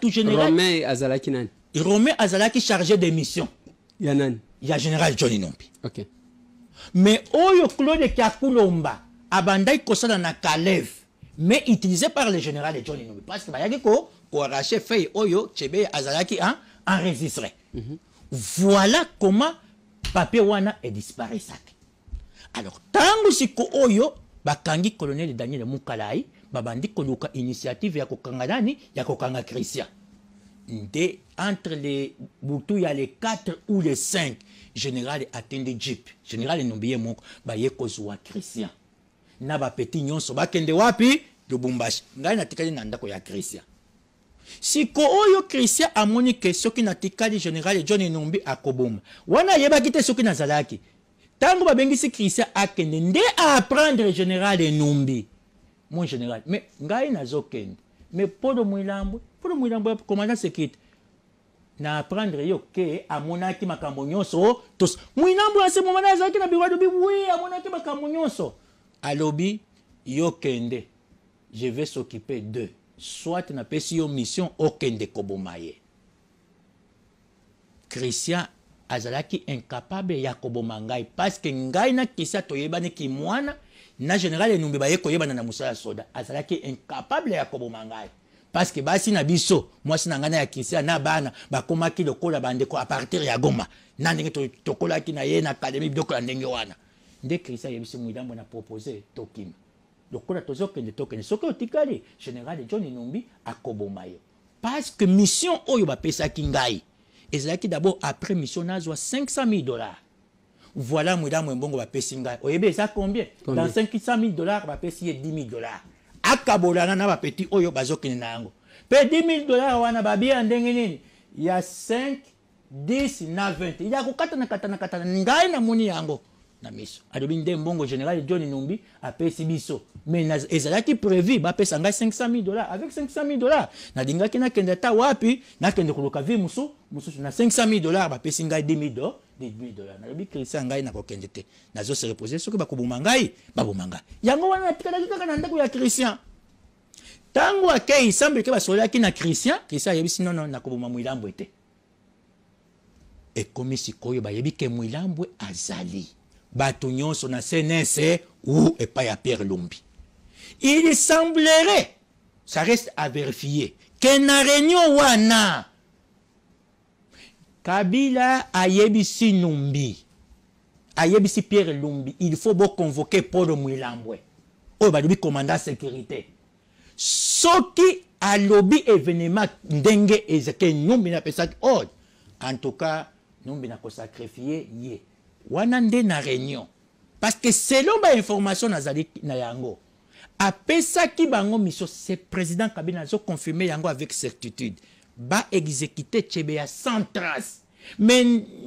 tout général. rome généralromain azalaki Romé romain azalaki chargé de mission y a ya général Johnny nombi Ok. mais oyo claude kiakulomba Kosa, dans na kalev mais utilisé par le général Johnny nombi parce que bayaki koarrache ko feuille oyo Chebe azalaki hein, enregistré mhm. voilà comment papier wana disparu. alors que que oyo bakangi colonel daniel mukalai babandi koluka initiative ya kokanga nani ya kokanga christian nde entre les butu ya les 4 ou le 5 général atende jeep général nombiye moko, ba yeko kozwa christian na petit nyonso bakende wapi lubumbashi ngai natikali na ndako ya christian ko oyo christian amoni ke soki natikali général john nombi akoboma wana ayebaki te soki ba bengi si christian akende nde apprendre général Numbi. Mon général me ngai nazokende me mpo lo mwilambo mpo le mwilambo se sekite na apprendre yo ke amonaki makambo nyonso tos mwilambo ya se momana zaki na biro alobi à monaki ma nyonso alobi yo kende je vais s'occuper de soit n'a napesi yo mission de koboma ye christian azalaki incapable ya koboma Mangai parce que ngai na christian ki mwana na general enumbi baye yebana na mosala ya soda suis incapable ya suis parce que basi na biso mwasi na ngai na ya kristian na le lokola ko a partir ya goma na ndenge na ye na académie faire. ya ndenge wana nde na lokola otikali général john Parce que mission oyo bapesaki ngai que dabord après mission soit 500 000 dollars voilà mwidamu mbongo bapesi ngai oyebe oh, ça combien dans 500 000 dollars bapesi ye 10 000 dollars akabolana na bapeti oyo bazokende na yango 10 000 dollars wana babia ndenge y a 5 10 na 20 ya kokatana katana katana ngai namoni yango na miso alobi nde mbongo général johnny numbi apesi biso mais qui prévu bapesa ngai 500 000 dollars avec 500 000 dollars nalingaki kenda ata wapi nakende koluka vi moussou mosusu na 500 000 dollars bapesi ngai 10 000 dollars 10 la nalobi kristo ngai na kokende te nazo se reposer soki bakoboma ngai baboma ngai yango wana atikalaki kaka na ndako ya christian semble que ensemble ke qui na christian christian ayebisi nono nakoboma mwilambwe te ekomi sikoyo bayebi ke mwilambwe azali Batounion nyonso na cns ou epai ya pierre lumbi il semblerait ça reste à vérifier ke na réunion wana kabila ayebisi numbi ayebisi pierre lumbi il faut boconvoke polo mwilambwe oyo balobi komanda sécurité soki alobi événement ndenge ezake numbi napesaki ordre en tout cas numbi nakosacrifie ye wana nde na réunion parce que selon bainformation nazali na yango apesaki bango miso se président kabila nazoconfirme yango avec certitude baexékute tchebeya sans trace me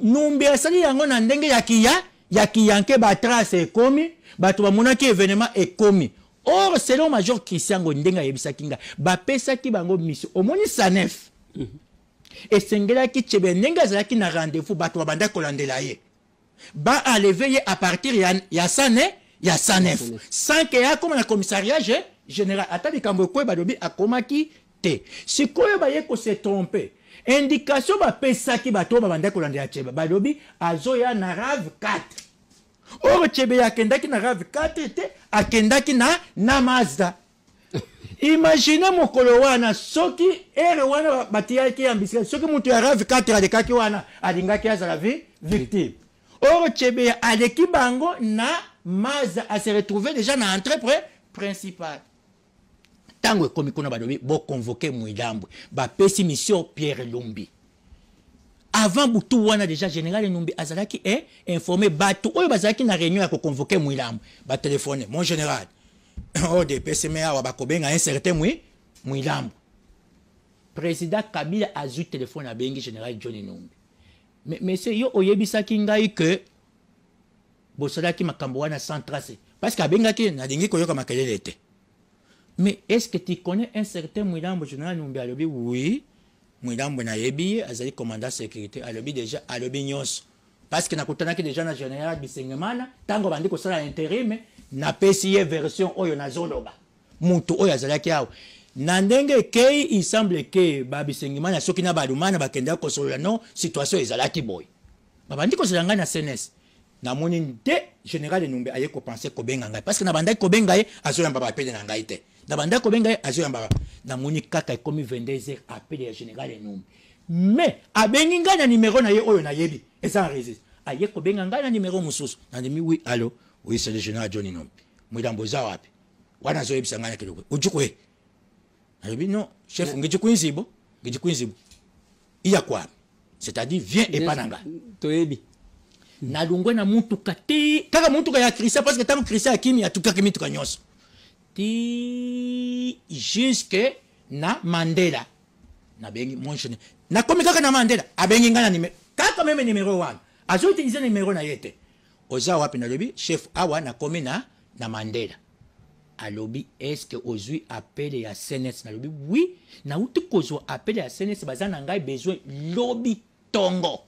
numbi asali yango na ndenge ya kiya ya kiya nke batrace ekomi bato bamonaki événement ekomi or selon major kristiango ndenge ayebisaki ngai bapesaki bango misio omoni sanef mm -hmm. esengelaki tshebe ndenge azalaki na rendez-vous bato babandaki kolandela ye baaleve ye a partir ya, ya sane ya sanef sanke akoma na commissariat général ata likambo ekoyeba lobi akomaki te sikoyo trompé kosetrompe indication bapesaki bato oyo babandaki kolandela chebe balobi azoya na RAV 4 chebe akendaki na RAV 4 akendaki na imagine mokolo wana soki ere wana ambisika soki ya 4 wana victime chebe bango na mazda se retrouve déjà na entrée principale ntango ekomi kuna balobi boconvoke mwidambwe bapesi mission pierre Lombi avant butu wana déjà général numbi azalaki eh, informé bato oyo bazalaki na réunion ya koconvoke ba téléphoner mon général oh, de odpsm awa bakobenga un certain mwi président kabila a téléphone à bengi général john numbi me, monsieur yo oyebisaki ngai ke bosalaki makambo wana sans trace parce que abengaki nalingi koyoka makelele te mais est-ce que tu connais un certain Mouidambo général Numbi Alobi Oui. Mouidambo Nayebi, Azali commandant sécurité, Alobi déjà, Alobi Nyos. Parce que que déjà na général Bisengemana, tango bandi ko sala intérim, na PCI version oyo na zoloba. muto oyo azalaki awo. Na ndenge kei il semble que babi sokina soki na bakenda ko solola non, situation ki boy. Babandi ko sala na Na namoni nde général numbe aye kopense kobenga ngai parce que na kobenga ye baba bapede na ngai na bandako benga azoyambaka namoni kaka ekomi 22h appel ya général enumbi me abengi ngai na nimero na ye oyo nayebi eza en résiste aye kobenga ngai na nimero mosusu nandimi wi allo oui c'est général john enumbi mwilambo oza wapi wana azoyebisa ngai na kiloko ojikwe nalobi non chef ngejikwi nzibo iya kwami c'est-à-dire viens epa na ngai toyebi nalungwe na mutuka te kaka mutuka ya kristien parce que ntango kristien akimi atukaki mituka nyonso ti juske na mandela nabengi monchene nakomi kaka na mandela abengi ngai na numero kaka meme numero wana azoutilize numero na ye te oza wapi nalobi chef awa nakomi na na mandela alobi estce ozwi apele ya sns nalobi wi nauti kozwa apele ya sns baza na ngai besoin lobi tongo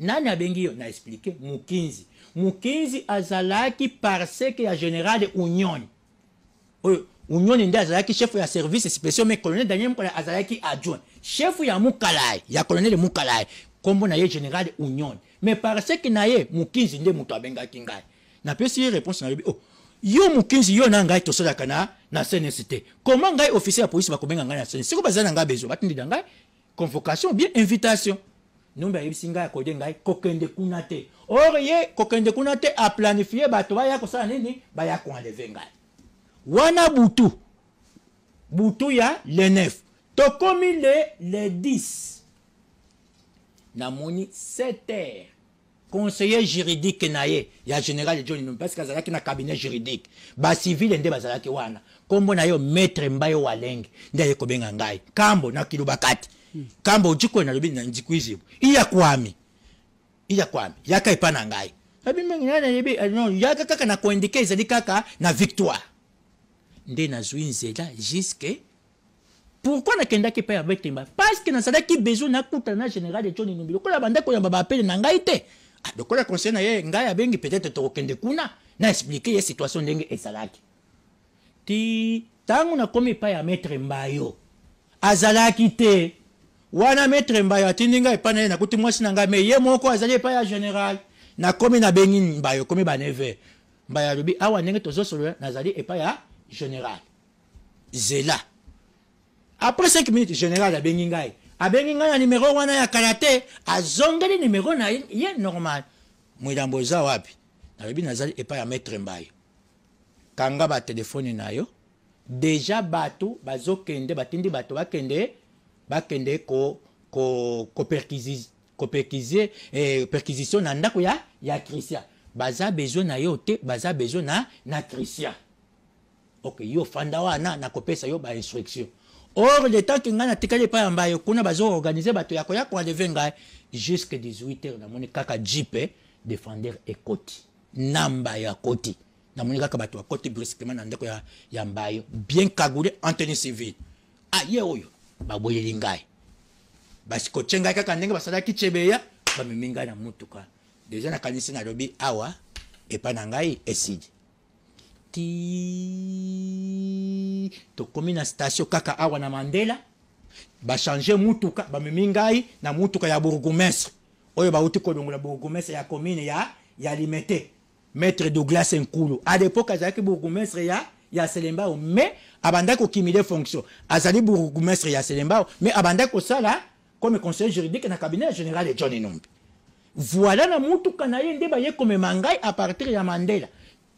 nani abengi yo na explike mokinzi mokinzi azalaki parseke ya général union oyo unyoni nde azalaki chefu ya service spécial mais colonel daniel mukala azalaki adjoint chefu ya Mukalai, ya colonel mukalai, kombo na ye général union me parseke na ye mokinzi nde moto benga N'a Na ye réponse na oh, yo mokinzi yo na ngai to na na cns te Comment ngai officier ya police bakobenga ngai na cns siko baza ngai besoin. batindida ngai convocation bien invitation nombe ayebisi ngai akode ngai kokende kunate or ye kokende kuna te aplanifie baya kosala nini ko enlever ngai wana butu butu ya le 9 tokomi le le 10 namoni 7 heures conseiller juridique na ye ya général john numbi parce azalaki na cabinet juridique bacivile nde bazalaki wana kombo na yo maître mbaye walenge nde aye kobenga ngai kambo nakiloba kati kambo ojikoe nalobi na ndikwizibu iya kwami iya kwami yaka epa ngai abimengi nanayebi ah, yaka kaka na koindike ezali kaka na victoire nde nazwi nzela juske pourkui nakendaki epai ya betemba parceke nazalaki besoin nakuta na général etoni numbi lokola bandako yamba baapele na ngai te ah, lokola conseil na ye ngai abengi peut-être tokokende kuna na explike ye situation ndenge ezalaki ti ntango nakomi epai ya maître mbayo azalaki te wana maître mbayo atindi ngai epai na ye nakuti mwasi na ngai me ye moko azali epai ya général nakomi nabengi mbayo komi baneve mbayo alobi awa ndenge tozosolola nazali epai ya général. Zela. Après 5 minutes, général a bengingai. A bengingai numéro wana ya karate. a zongeli numéro na yé normal. Mwidamboza wapi. Na bebi nazali epa ya maître mbaye. Kanga ba téléphone na yo. Déjà batu, bazokende batindi bato bakende bakende ko ko ko eh, perquisition ko perquisition perquisition ya ya Christian. Baza besoin na yo te, baza besoin na na ok yo fanda wana nakopesa yo ba instruction or le temps que ngana tikale pa ya mbaye kuna organiser bato ya koya koenleve ngai jusque 18 na namoni kaka jipe eh, defender ekoti ya mbaye akoti namoni kaka bato akoti brusquement na ndeko ya, ya mbayo bien cagoulé antony civil A ah, ye oyo baboyeli ngai basi ko chenga kaka ndenge ki chebeya, ba miminga na mutuka kanisi na lobi awa epai na ngai esidi ti tokomi na station kaka awa na mandela bachange mutuka bamemi ngai na mutuka ya bourgmestre oyo bauti kolongola ya commune ya, ya limete maître douglas nkulu a l'époque azalaki bourgmestre ya, ya selembao me abandaki kokimile fonction azali bourgmestre ya selembao me abandaki kosala comme conseiller juridique na cabinet général de john numbi voilà na mutuka na ye nde baye komema ngai partir ya mandela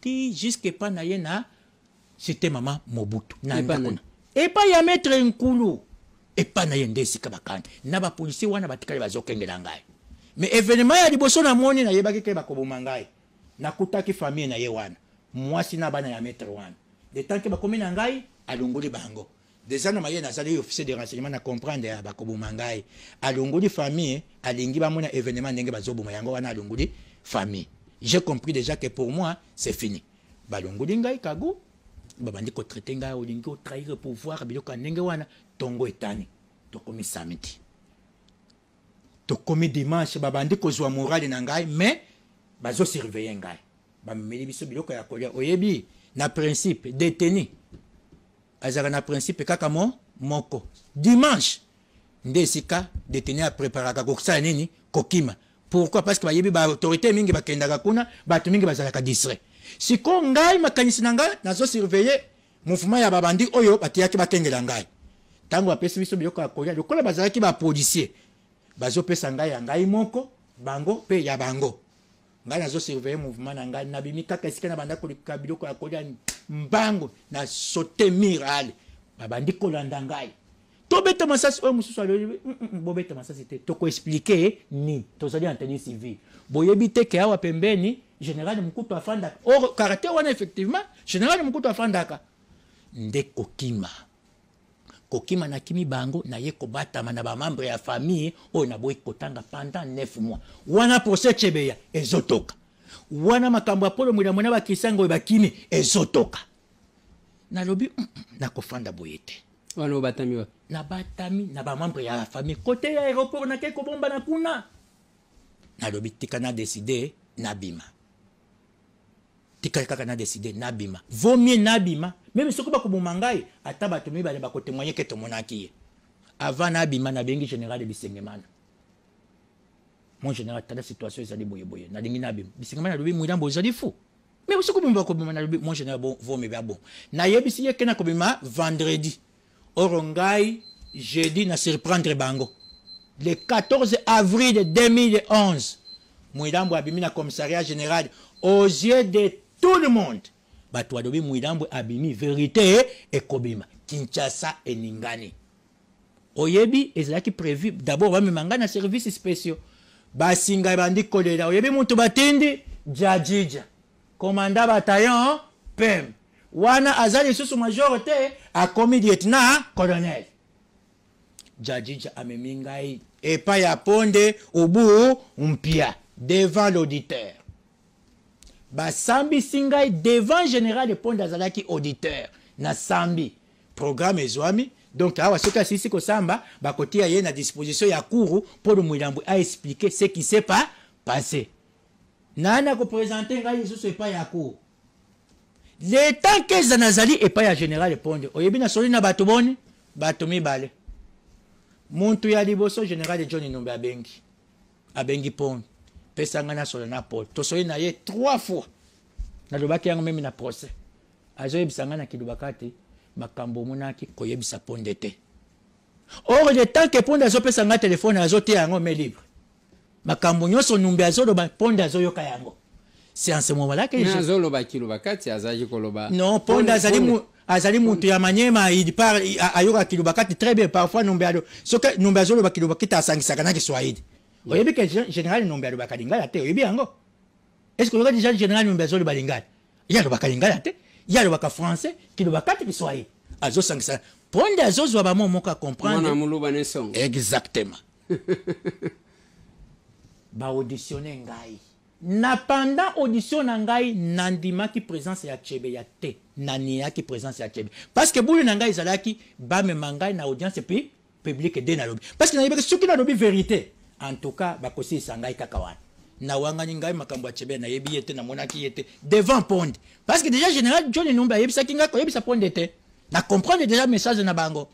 parti juske epai na ye na cité mama mobutu na ndako na ya maître nkulu epai na ye nde esika bakani na bapolisier wana batikali bazokengela ngai me événement ya liboso na moni nayebaki ke bakoboma ngai nakutaki famille na ye wana mwasi na bana ya maître wana de tant ke bakomi ngai alongoli bango deja na maye nazali officier de renseignement na comprendre ya bakoboma ngai alongoli famille alingi bamona événement ndenge bazoboma yango wana alongoli famille j'ai compris déjà que pour moi, c'est fini. balongu ngai kago babandi kotraite o trahir le pouvoir biloko ya ndenge wana tongo etani tokomi samedi tokomi dimanche babandi kozwa morale na ngai mais surveiller ngai meli biso biloko ya kolia oyebi na principe détenu Azara na principe kaka mo moko dimanche détenu a deteni apreparaka sa nini kokima pourquoi parce que bayebi baautorité mingi bakendaka kuna bato mingi bazalaka distrait sikoyo ngai makanisi na ngai nazosurveille mouvement ya babandi oyo batiaki bakengela ngai ntango bapesi biso biloko ya kolia lokola bazalaki bapolisier bazopesa ngai ya ngai moko bango mpe ya bango ngai nazosurveille mouvement na ngai nabimi kaka esika na bandaki koleka biloko ya kolia mbango nasote mirale babandi kolanda ngai tobeta masasi oyo mosusu alobi mm, mm, mm. bobeta masasi te tokoexplike ni tozali anteni civil boyebi te ke awa pembeni général mokutu afandaka or karate wana effectivement général mokutu afandaka nde kokima kokima nakimi bango naye kobatama na bamambre ya famille oyo naboyi kotanga pendant 9 mois wana procès chebeya ezotoka wana makambo ya polo mwilamo na oyo bakimi ezotoka nalobi nakofanda boye te wana obatami batami na ya famille côté ya aéroport na kuna lobi tika na na nabima tika kaka na nabima vomie nabima meme soki bakoboma ngai ata ba mibale témoigner ke to monaki. avant nabima bengi général de bisengemana mon général tala situation ezali boyeboye nabima bisengemana bo ezali fou mais vous bomba mon général bon vendredi Orongai, j'ai dit na surprendre Bango. Le 14 avril 2011, Mouidambo abimi na commissariat général aux yeux de tout le monde. Bato adobi Mouidambo abimi vérité et kobima. Kinshasa et Ningani. Oyebi qui prévu d'abord bamema ngai na service spécial. Basinga bandi kolela oyebi muntu batindi jajija. Commandant bataillon pem wana Azali Susu majorité a akomi lieutenant colonel jajija amemi epa ya ponde ubu mpia devant l'auditeur Basambi singai devant général ponde azalaki auditeur Na sambi. programme ezwami donc awa soki Samba kosamba a ye na disposition ya le mpo a expliqué ce qui s'est pas passé Na na kopresente sous ce pa ya kuru letan keza nazali epai ya général eponde oyebi nasoli na bato boni bato mibale muntu ya liboso général john numbe abengi abengi ponde pesa ngai nasola na paul tosoli na ye trois fois nalobaki yango meme na procès azoyebisa ngai na kilobaka te makambo omonaki koyebisa ponde te or le temps ke ponde azopesa ngai telefone azoteya yango me libre makambo nyonso numbe azoloba ponde azoyoka yango c'est en ce moment-là que je... Non, Ponda Azali azali muntu ya manyema il parle ayoka kilobakati très bien parfois nombe alo soki nombe azoloba kilobakati asangisaka na kiswahili oyebi ke général nombe alobaka lingala te ce que estce oyoka déjà général nombe azoloba lingala ye alobaka lingala te ye alobaka français kilobakati kiswahili azosangisaka Ponda, nde azozwa mon moko comprendre. exactement Ba baauditionne ngai na pendant audition nangai nandima qui présence ya chebe ya te qui présence ya chebe parce que boule nangai zalaki, bame me na audience puis publique na nalobi parce que suki na lobby vérité en tout cas kosi sangai kaka na wanga ningai, makambo ya chebe yebi ye te na monaki yete, devant pond parce que déjà général john numba ayebisaki sa sa était na comprendre déjà message na bango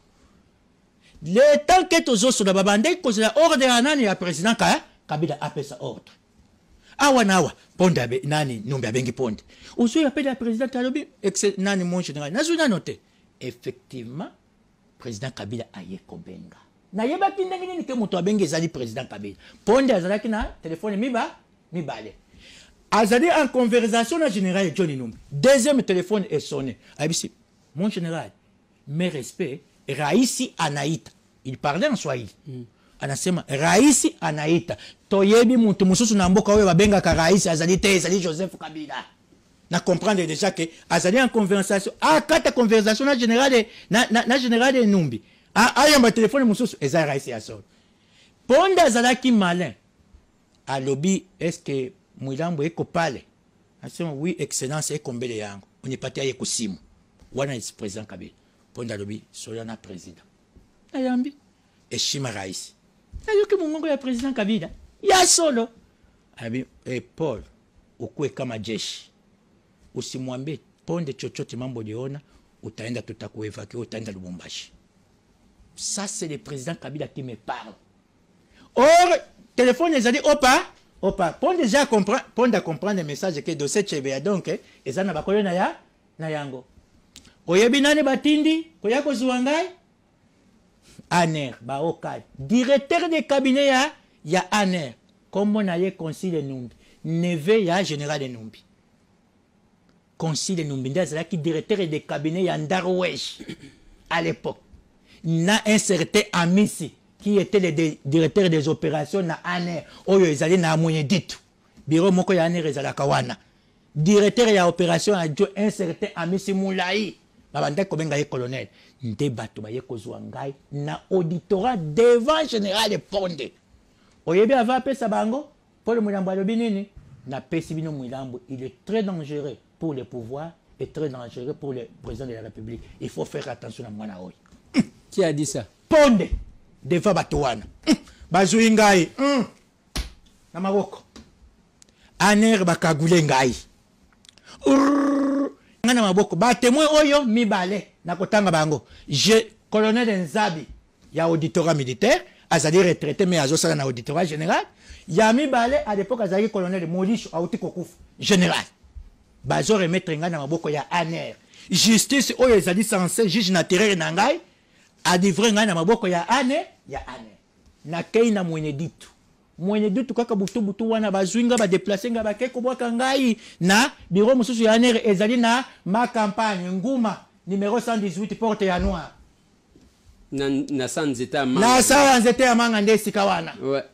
le temps la babande, cause la ordre ya nani ya président ka kabila apesa ordre awa nawa awa ponde abe, nani numbi abengi ponde uzui apeda president alobi nani mon général, nazwi na note effectivement president kabila aye kobenga naye ndenge nini ke moto bengi zali president kabila ponde azalaki na telefone miba mibale azali en conversation na général Johnny numbi deuxième telefone sonné ayebisi mon général mes respects raisi Anaït. il parlait en soi. anasema rais anaita toyebi mutu mosusu na mboka oyo babengaka rais azali te ezali joseph kabila na comprendre déjà ke azali na conversation akata ah, conversation na général na, na, na général enumbi ah, ayamba telefone mosusu eza rais ya solo mpo nde azalaki malin alobi estce mwilambo ekopale asema oui excellence ekombele yango onipatia ye kusimu wana esi président kabila mpo nde alobi solo na président ayambi eshima rais ayoki mongongo ya président kabila ya solo abi eh, paul ukuweka majeshi usimwambie ponde chochote mambo liona utaenda tutakuevakio utaenda lubumbashi ça c'est le président kabila qui me parle or telefone ezali opa opa mpo deja mponde acomprendre message ke dossier chebeya donc eh, eza na bakolo na ya na yango oyebi nani batindi koya kozwa ngai aner baokala directeur de cabinet hein, ya a aner on de Noumbi. Il numbi neve ya général conseil de numbi là qui directeur de cabinet ya ndarwesh à l'époque na un certain amisi qui était le directeur des opérations na aner oyo oh, ezali na moyen dit, bureau moko ya aner ezalaka kawana directeur ya opération y a un certain amisi mulai babandaki kobenga ye colonel nde bato baye kozwa ngai na auditorat devant général ponde oyebi ava pesa bango pole mulambo alobi nini pesi bino mwilambo il est très dangereux pour le pouvoir et très dangereux pour le président de la république il faut faire attention na mwana qui a dit ça ponde devant bato wana bazwi ngai na maboko anere bakagule ngai oyo mibale na kotanga bango je colonel nzabi ya auditorat militaire azali retraité mais azosala na auditorat général ya mibale à l'époque azali colonel molisho auti cocuf général Je suis maboko ya aner justice oyo ezali censé juge naturel na ngai alivre ngai na maboko ya ane ya ane na mwenye du tukaka butubu tu wana bazwinga badeplase nga bake kobwaka ngai na biro mosusu ya nere ezali na makampagne nguma numero 118 porte ya noir na, na sa nzete ya manga nde esika wana ouais.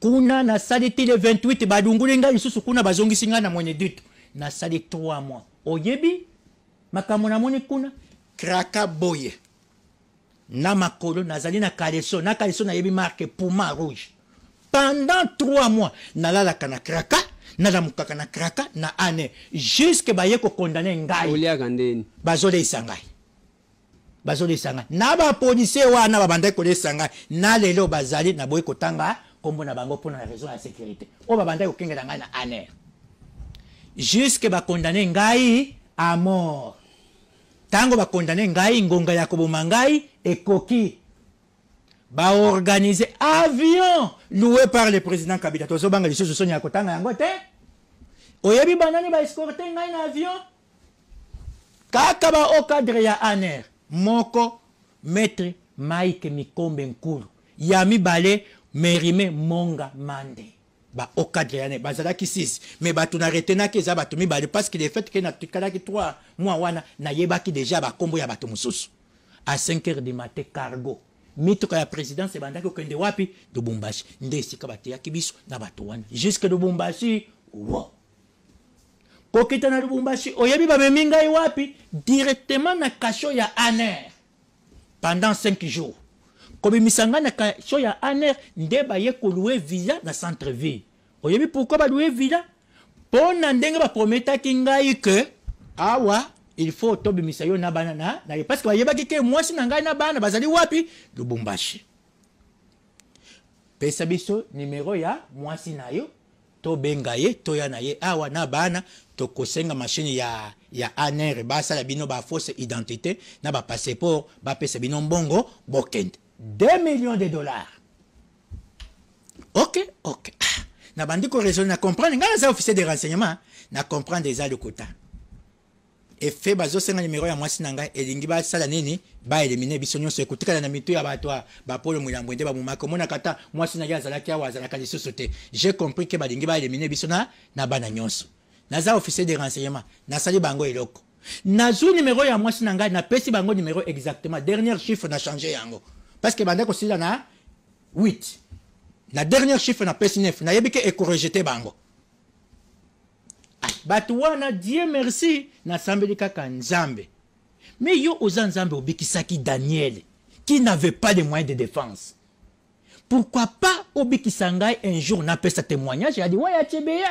kuna nasali ti le 28 badunguli ngai lisusu kuna bazongisi ngai na mwenye dutu nasali 3 mois oyebi makambo namoni kuna kraka boye na makolo nazali na kaleso na kaleso nayebi marke puma rouge pendant trois mois nalalaka na kraka nalamukaka na kraka na ane juske baye kokondane ngai bazoleyisa ngai bazoleyisa ngai na bapolisier wana babandaki koleyisa ngai na lelo bazali naboyi kotanga nkombo na bango mpona na raison ya sécurité oyo babandaki kokengela ngai na aner juske bakondane ngai a mort ntango bakondane ngai ngonga ya koboma ngai ekoki ba organiser avion loué par le président Kabila tozo banga kota te oyebi ba escorter nga avion kaka ba au cadre ya aner moko maître Mike Mikombe nkuru. Yami mibale Merime Monga Mande ba au ya aner ki mais na parce que le fait que ki trois mois wana déjà ya Batumusus à 5 heures du matin cargo mituka ya presidence ebandaki kokende wapi lubumbashi nde esika bateyaki biso na bato wana juske lubumbashi wo kokita na lubumbashi oyebi bamemi ngai wapi directement na kasho ya aner pendant 5 jours kobimisa misanga na kasho ya aner nde baye kolue villa na centre ville oyebi pourkui balue villa mpo na ndenge baprometaki ngai ke awa il faut tobimisa misayo na bana hein. na, parce que bayebaki ke mwasi na ngai na bana bazali wapi lubumbashi pesa biso nimero ya mwasi na yo tobenga ye ya na ye awa na bana tokosenga machine ya, ya aner basala bino fausse identité na ba bapesa bino mbongo bokende 2 millions de dollars ok ok ah, bandiko raison na comprendre ngai naza officier de renseignement hein. na comprendre des lokota efe bazosenga nimero ya mwasi na ngai elingi basala nini baelimine biso nyonso ekotikala na mito ya bato ya bapolo moyambo nde bamomaka mona kata mwasi na ye azalaki awa azalaka lisusu te j'ai compris ke balingi baelimine biso na, na bana nyonso naza officier de renseignement sali bango eloko nazwi nimero ya mwasi na ngai bango nimero exactement dernier chiffre na change yango parce que ko sila na 8 na dernier chiffre napesi 9 nayebi ke ekorejete bango bato wana dieu merci nasambeli kaka nzambe me yo oza nzambe obikisaki daniel qui n'avait pas de moyen de défense pourquoi pas obikisa ngai un jour napesa témoignage ya liwa ya tibeya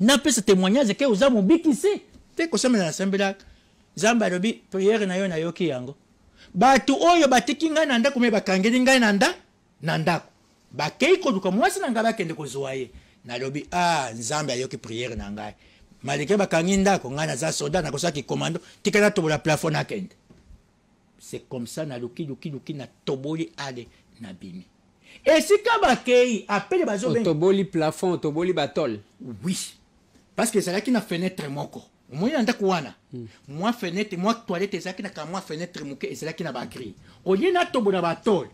napesa témoignage ke oza mobikisi te kosambela nasambelaka nzambe alobi priere na yo nayoki yango bato oyo batiki ngai na ndako me bakangeli ngai na nda na ndako bakei koluka mwasi na ngai bakende kozwa ye nalobi a ah, nzambe ayoki priere na ngai malgré bakangi ndako ngai naza soda nakosalaki komando tika natobola plafond nakende c'est comme ça naluki luki luki natoboli ale nabimi esika bakei apele bazotoboli plafond otoboli batole oui parce que ezalaki na fenêtre moko omoni na ndako wana hmm. mwa fenêtre mwa toilette ezalaki na ka mwa fenêtre moke ezalaki na bagri olie natobola batole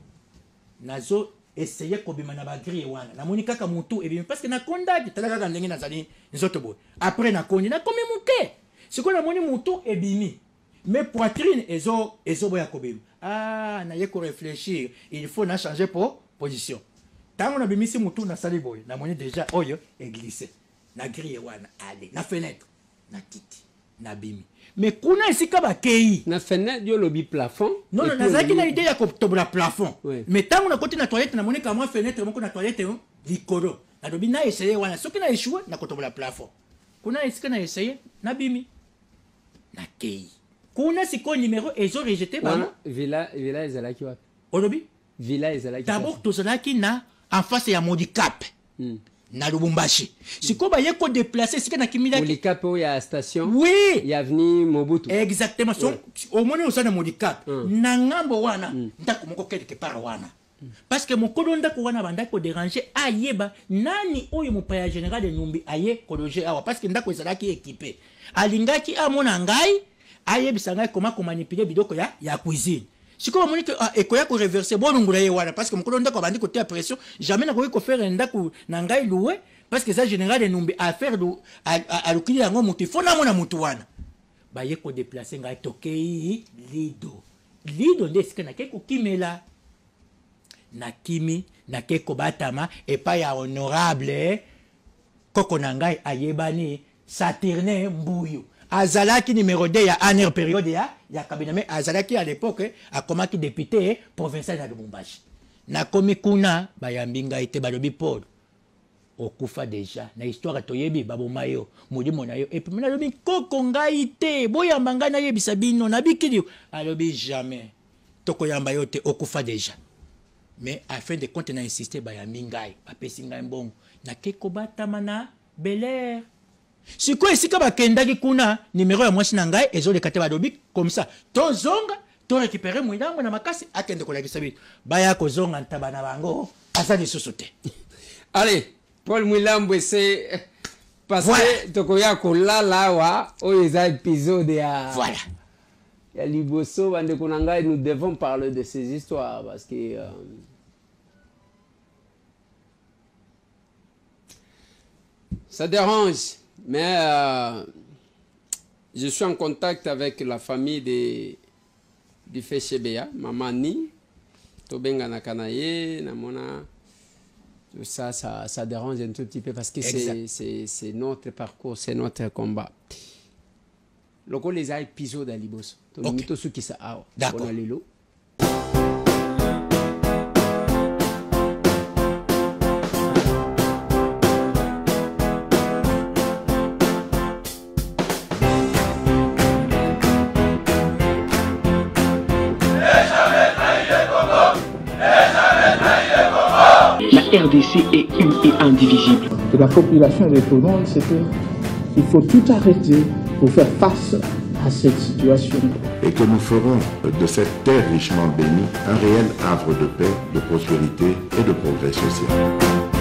nazo essaye kobima na bagrie Na namoni kaka motu ebimi parceke nakondaki tala kaka Après, nazali nzoto na apres nakondi nakomi moke na moni motu ebimi mais poitrine ezo boya kobim. ah na yeko réfléchir. il faut changer po position moutou na sali nasali na moni déjà oyo glisse. na grie wana ale na fenêtre na titi nabimi mais kuna esika kei. na fenêtre yo lobi plafond non non nazalaki na idée ya kotobola plafond oui. mais ntango côté na toilette namoni kamwa fenêtre moko na toilette hein, likolo nalobi na essayer wana soki na échoue nakotobola plafond kuna esika na essayer nabimi kei. kuna sikoyo numéro rejeté par bango villa villa ezalaki wapi olobi villa ezalaki d'abord ki na en face ya modicap. Hmm na lubumbashi sikoyo baye kodeplace kimila nakimiliaolikape oyo ya station oui ya veni mobutu exactement so omoni oza na molikape na ngambo wana mm. ndako moko quelque part wana parce que mokolo Vous wana déranger ayeba nani oyo mopaya ya général numbi aye kologe awa parce que ndako ki ekipe alingaki amona ngai ayebisa ngai koma komanipule bidoko ya, ya cuisine sikoyo bamoni ke ah, ekoya koreverse bolongola ye wana parceke mokolo ndako abandi kotia pression jamais nakoki kofere ndako na ngai luwe parceke eza général enumbi affaire alukili yango motu ifo namona motu wana baye kodeplace ngai tokei lido lido nde esika nake kokimela nakimi nake kobatama epai ya honorable koko na ngai ayebani saturne mbuyu azalaki numéro 2 ya année période ya ya kabiname azalaki à l'époque eh, akomaki député eh, provincial na Lubumbashi nakomi kuna bayambinga ite te balobi Paul okufa deja na histoire toyebi baboma yo molimo na yo epui kokonga nkoko ngai te boyamba ngai nayebisa bino nabikili alobi jamais toko yo yote, okufa deja mais afin de compte na insiste bayambi ngai bapesi mbongo Na keko batamana, sikoyo esika bakendaki kuna nimero ya mwasi na ngai ezoleka te to zonga tozonga torekipere mwindango na makasi akende kolakisa bino baya kozonga ntaba na bango aza lisusu te ale paul mwilambo ese eh, parce voilà. tokoya kolala awa oyo eza épisode ya voilà. ya liboso bandeko na ngai nous devons parler de ces histoires parce que euh, ça dérange mais euh, je suis en contact avec la famille de, du Feshebea, Mamani, Tobenga Nakanaye, Namona. Tout ça, ça, dérange un tout petit peu parce que c'est notre parcours, c'est notre combat. loko les épisodes à Libos. tout okay. tosukisa awa ah, D'accord. ici une et indivisible. la population répondante, c'est qu'il faut tout arrêter pour faire face à cette situation. Et que nous ferons de cette terre richement bénie un réel havre de paix, de prospérité et de progrès social.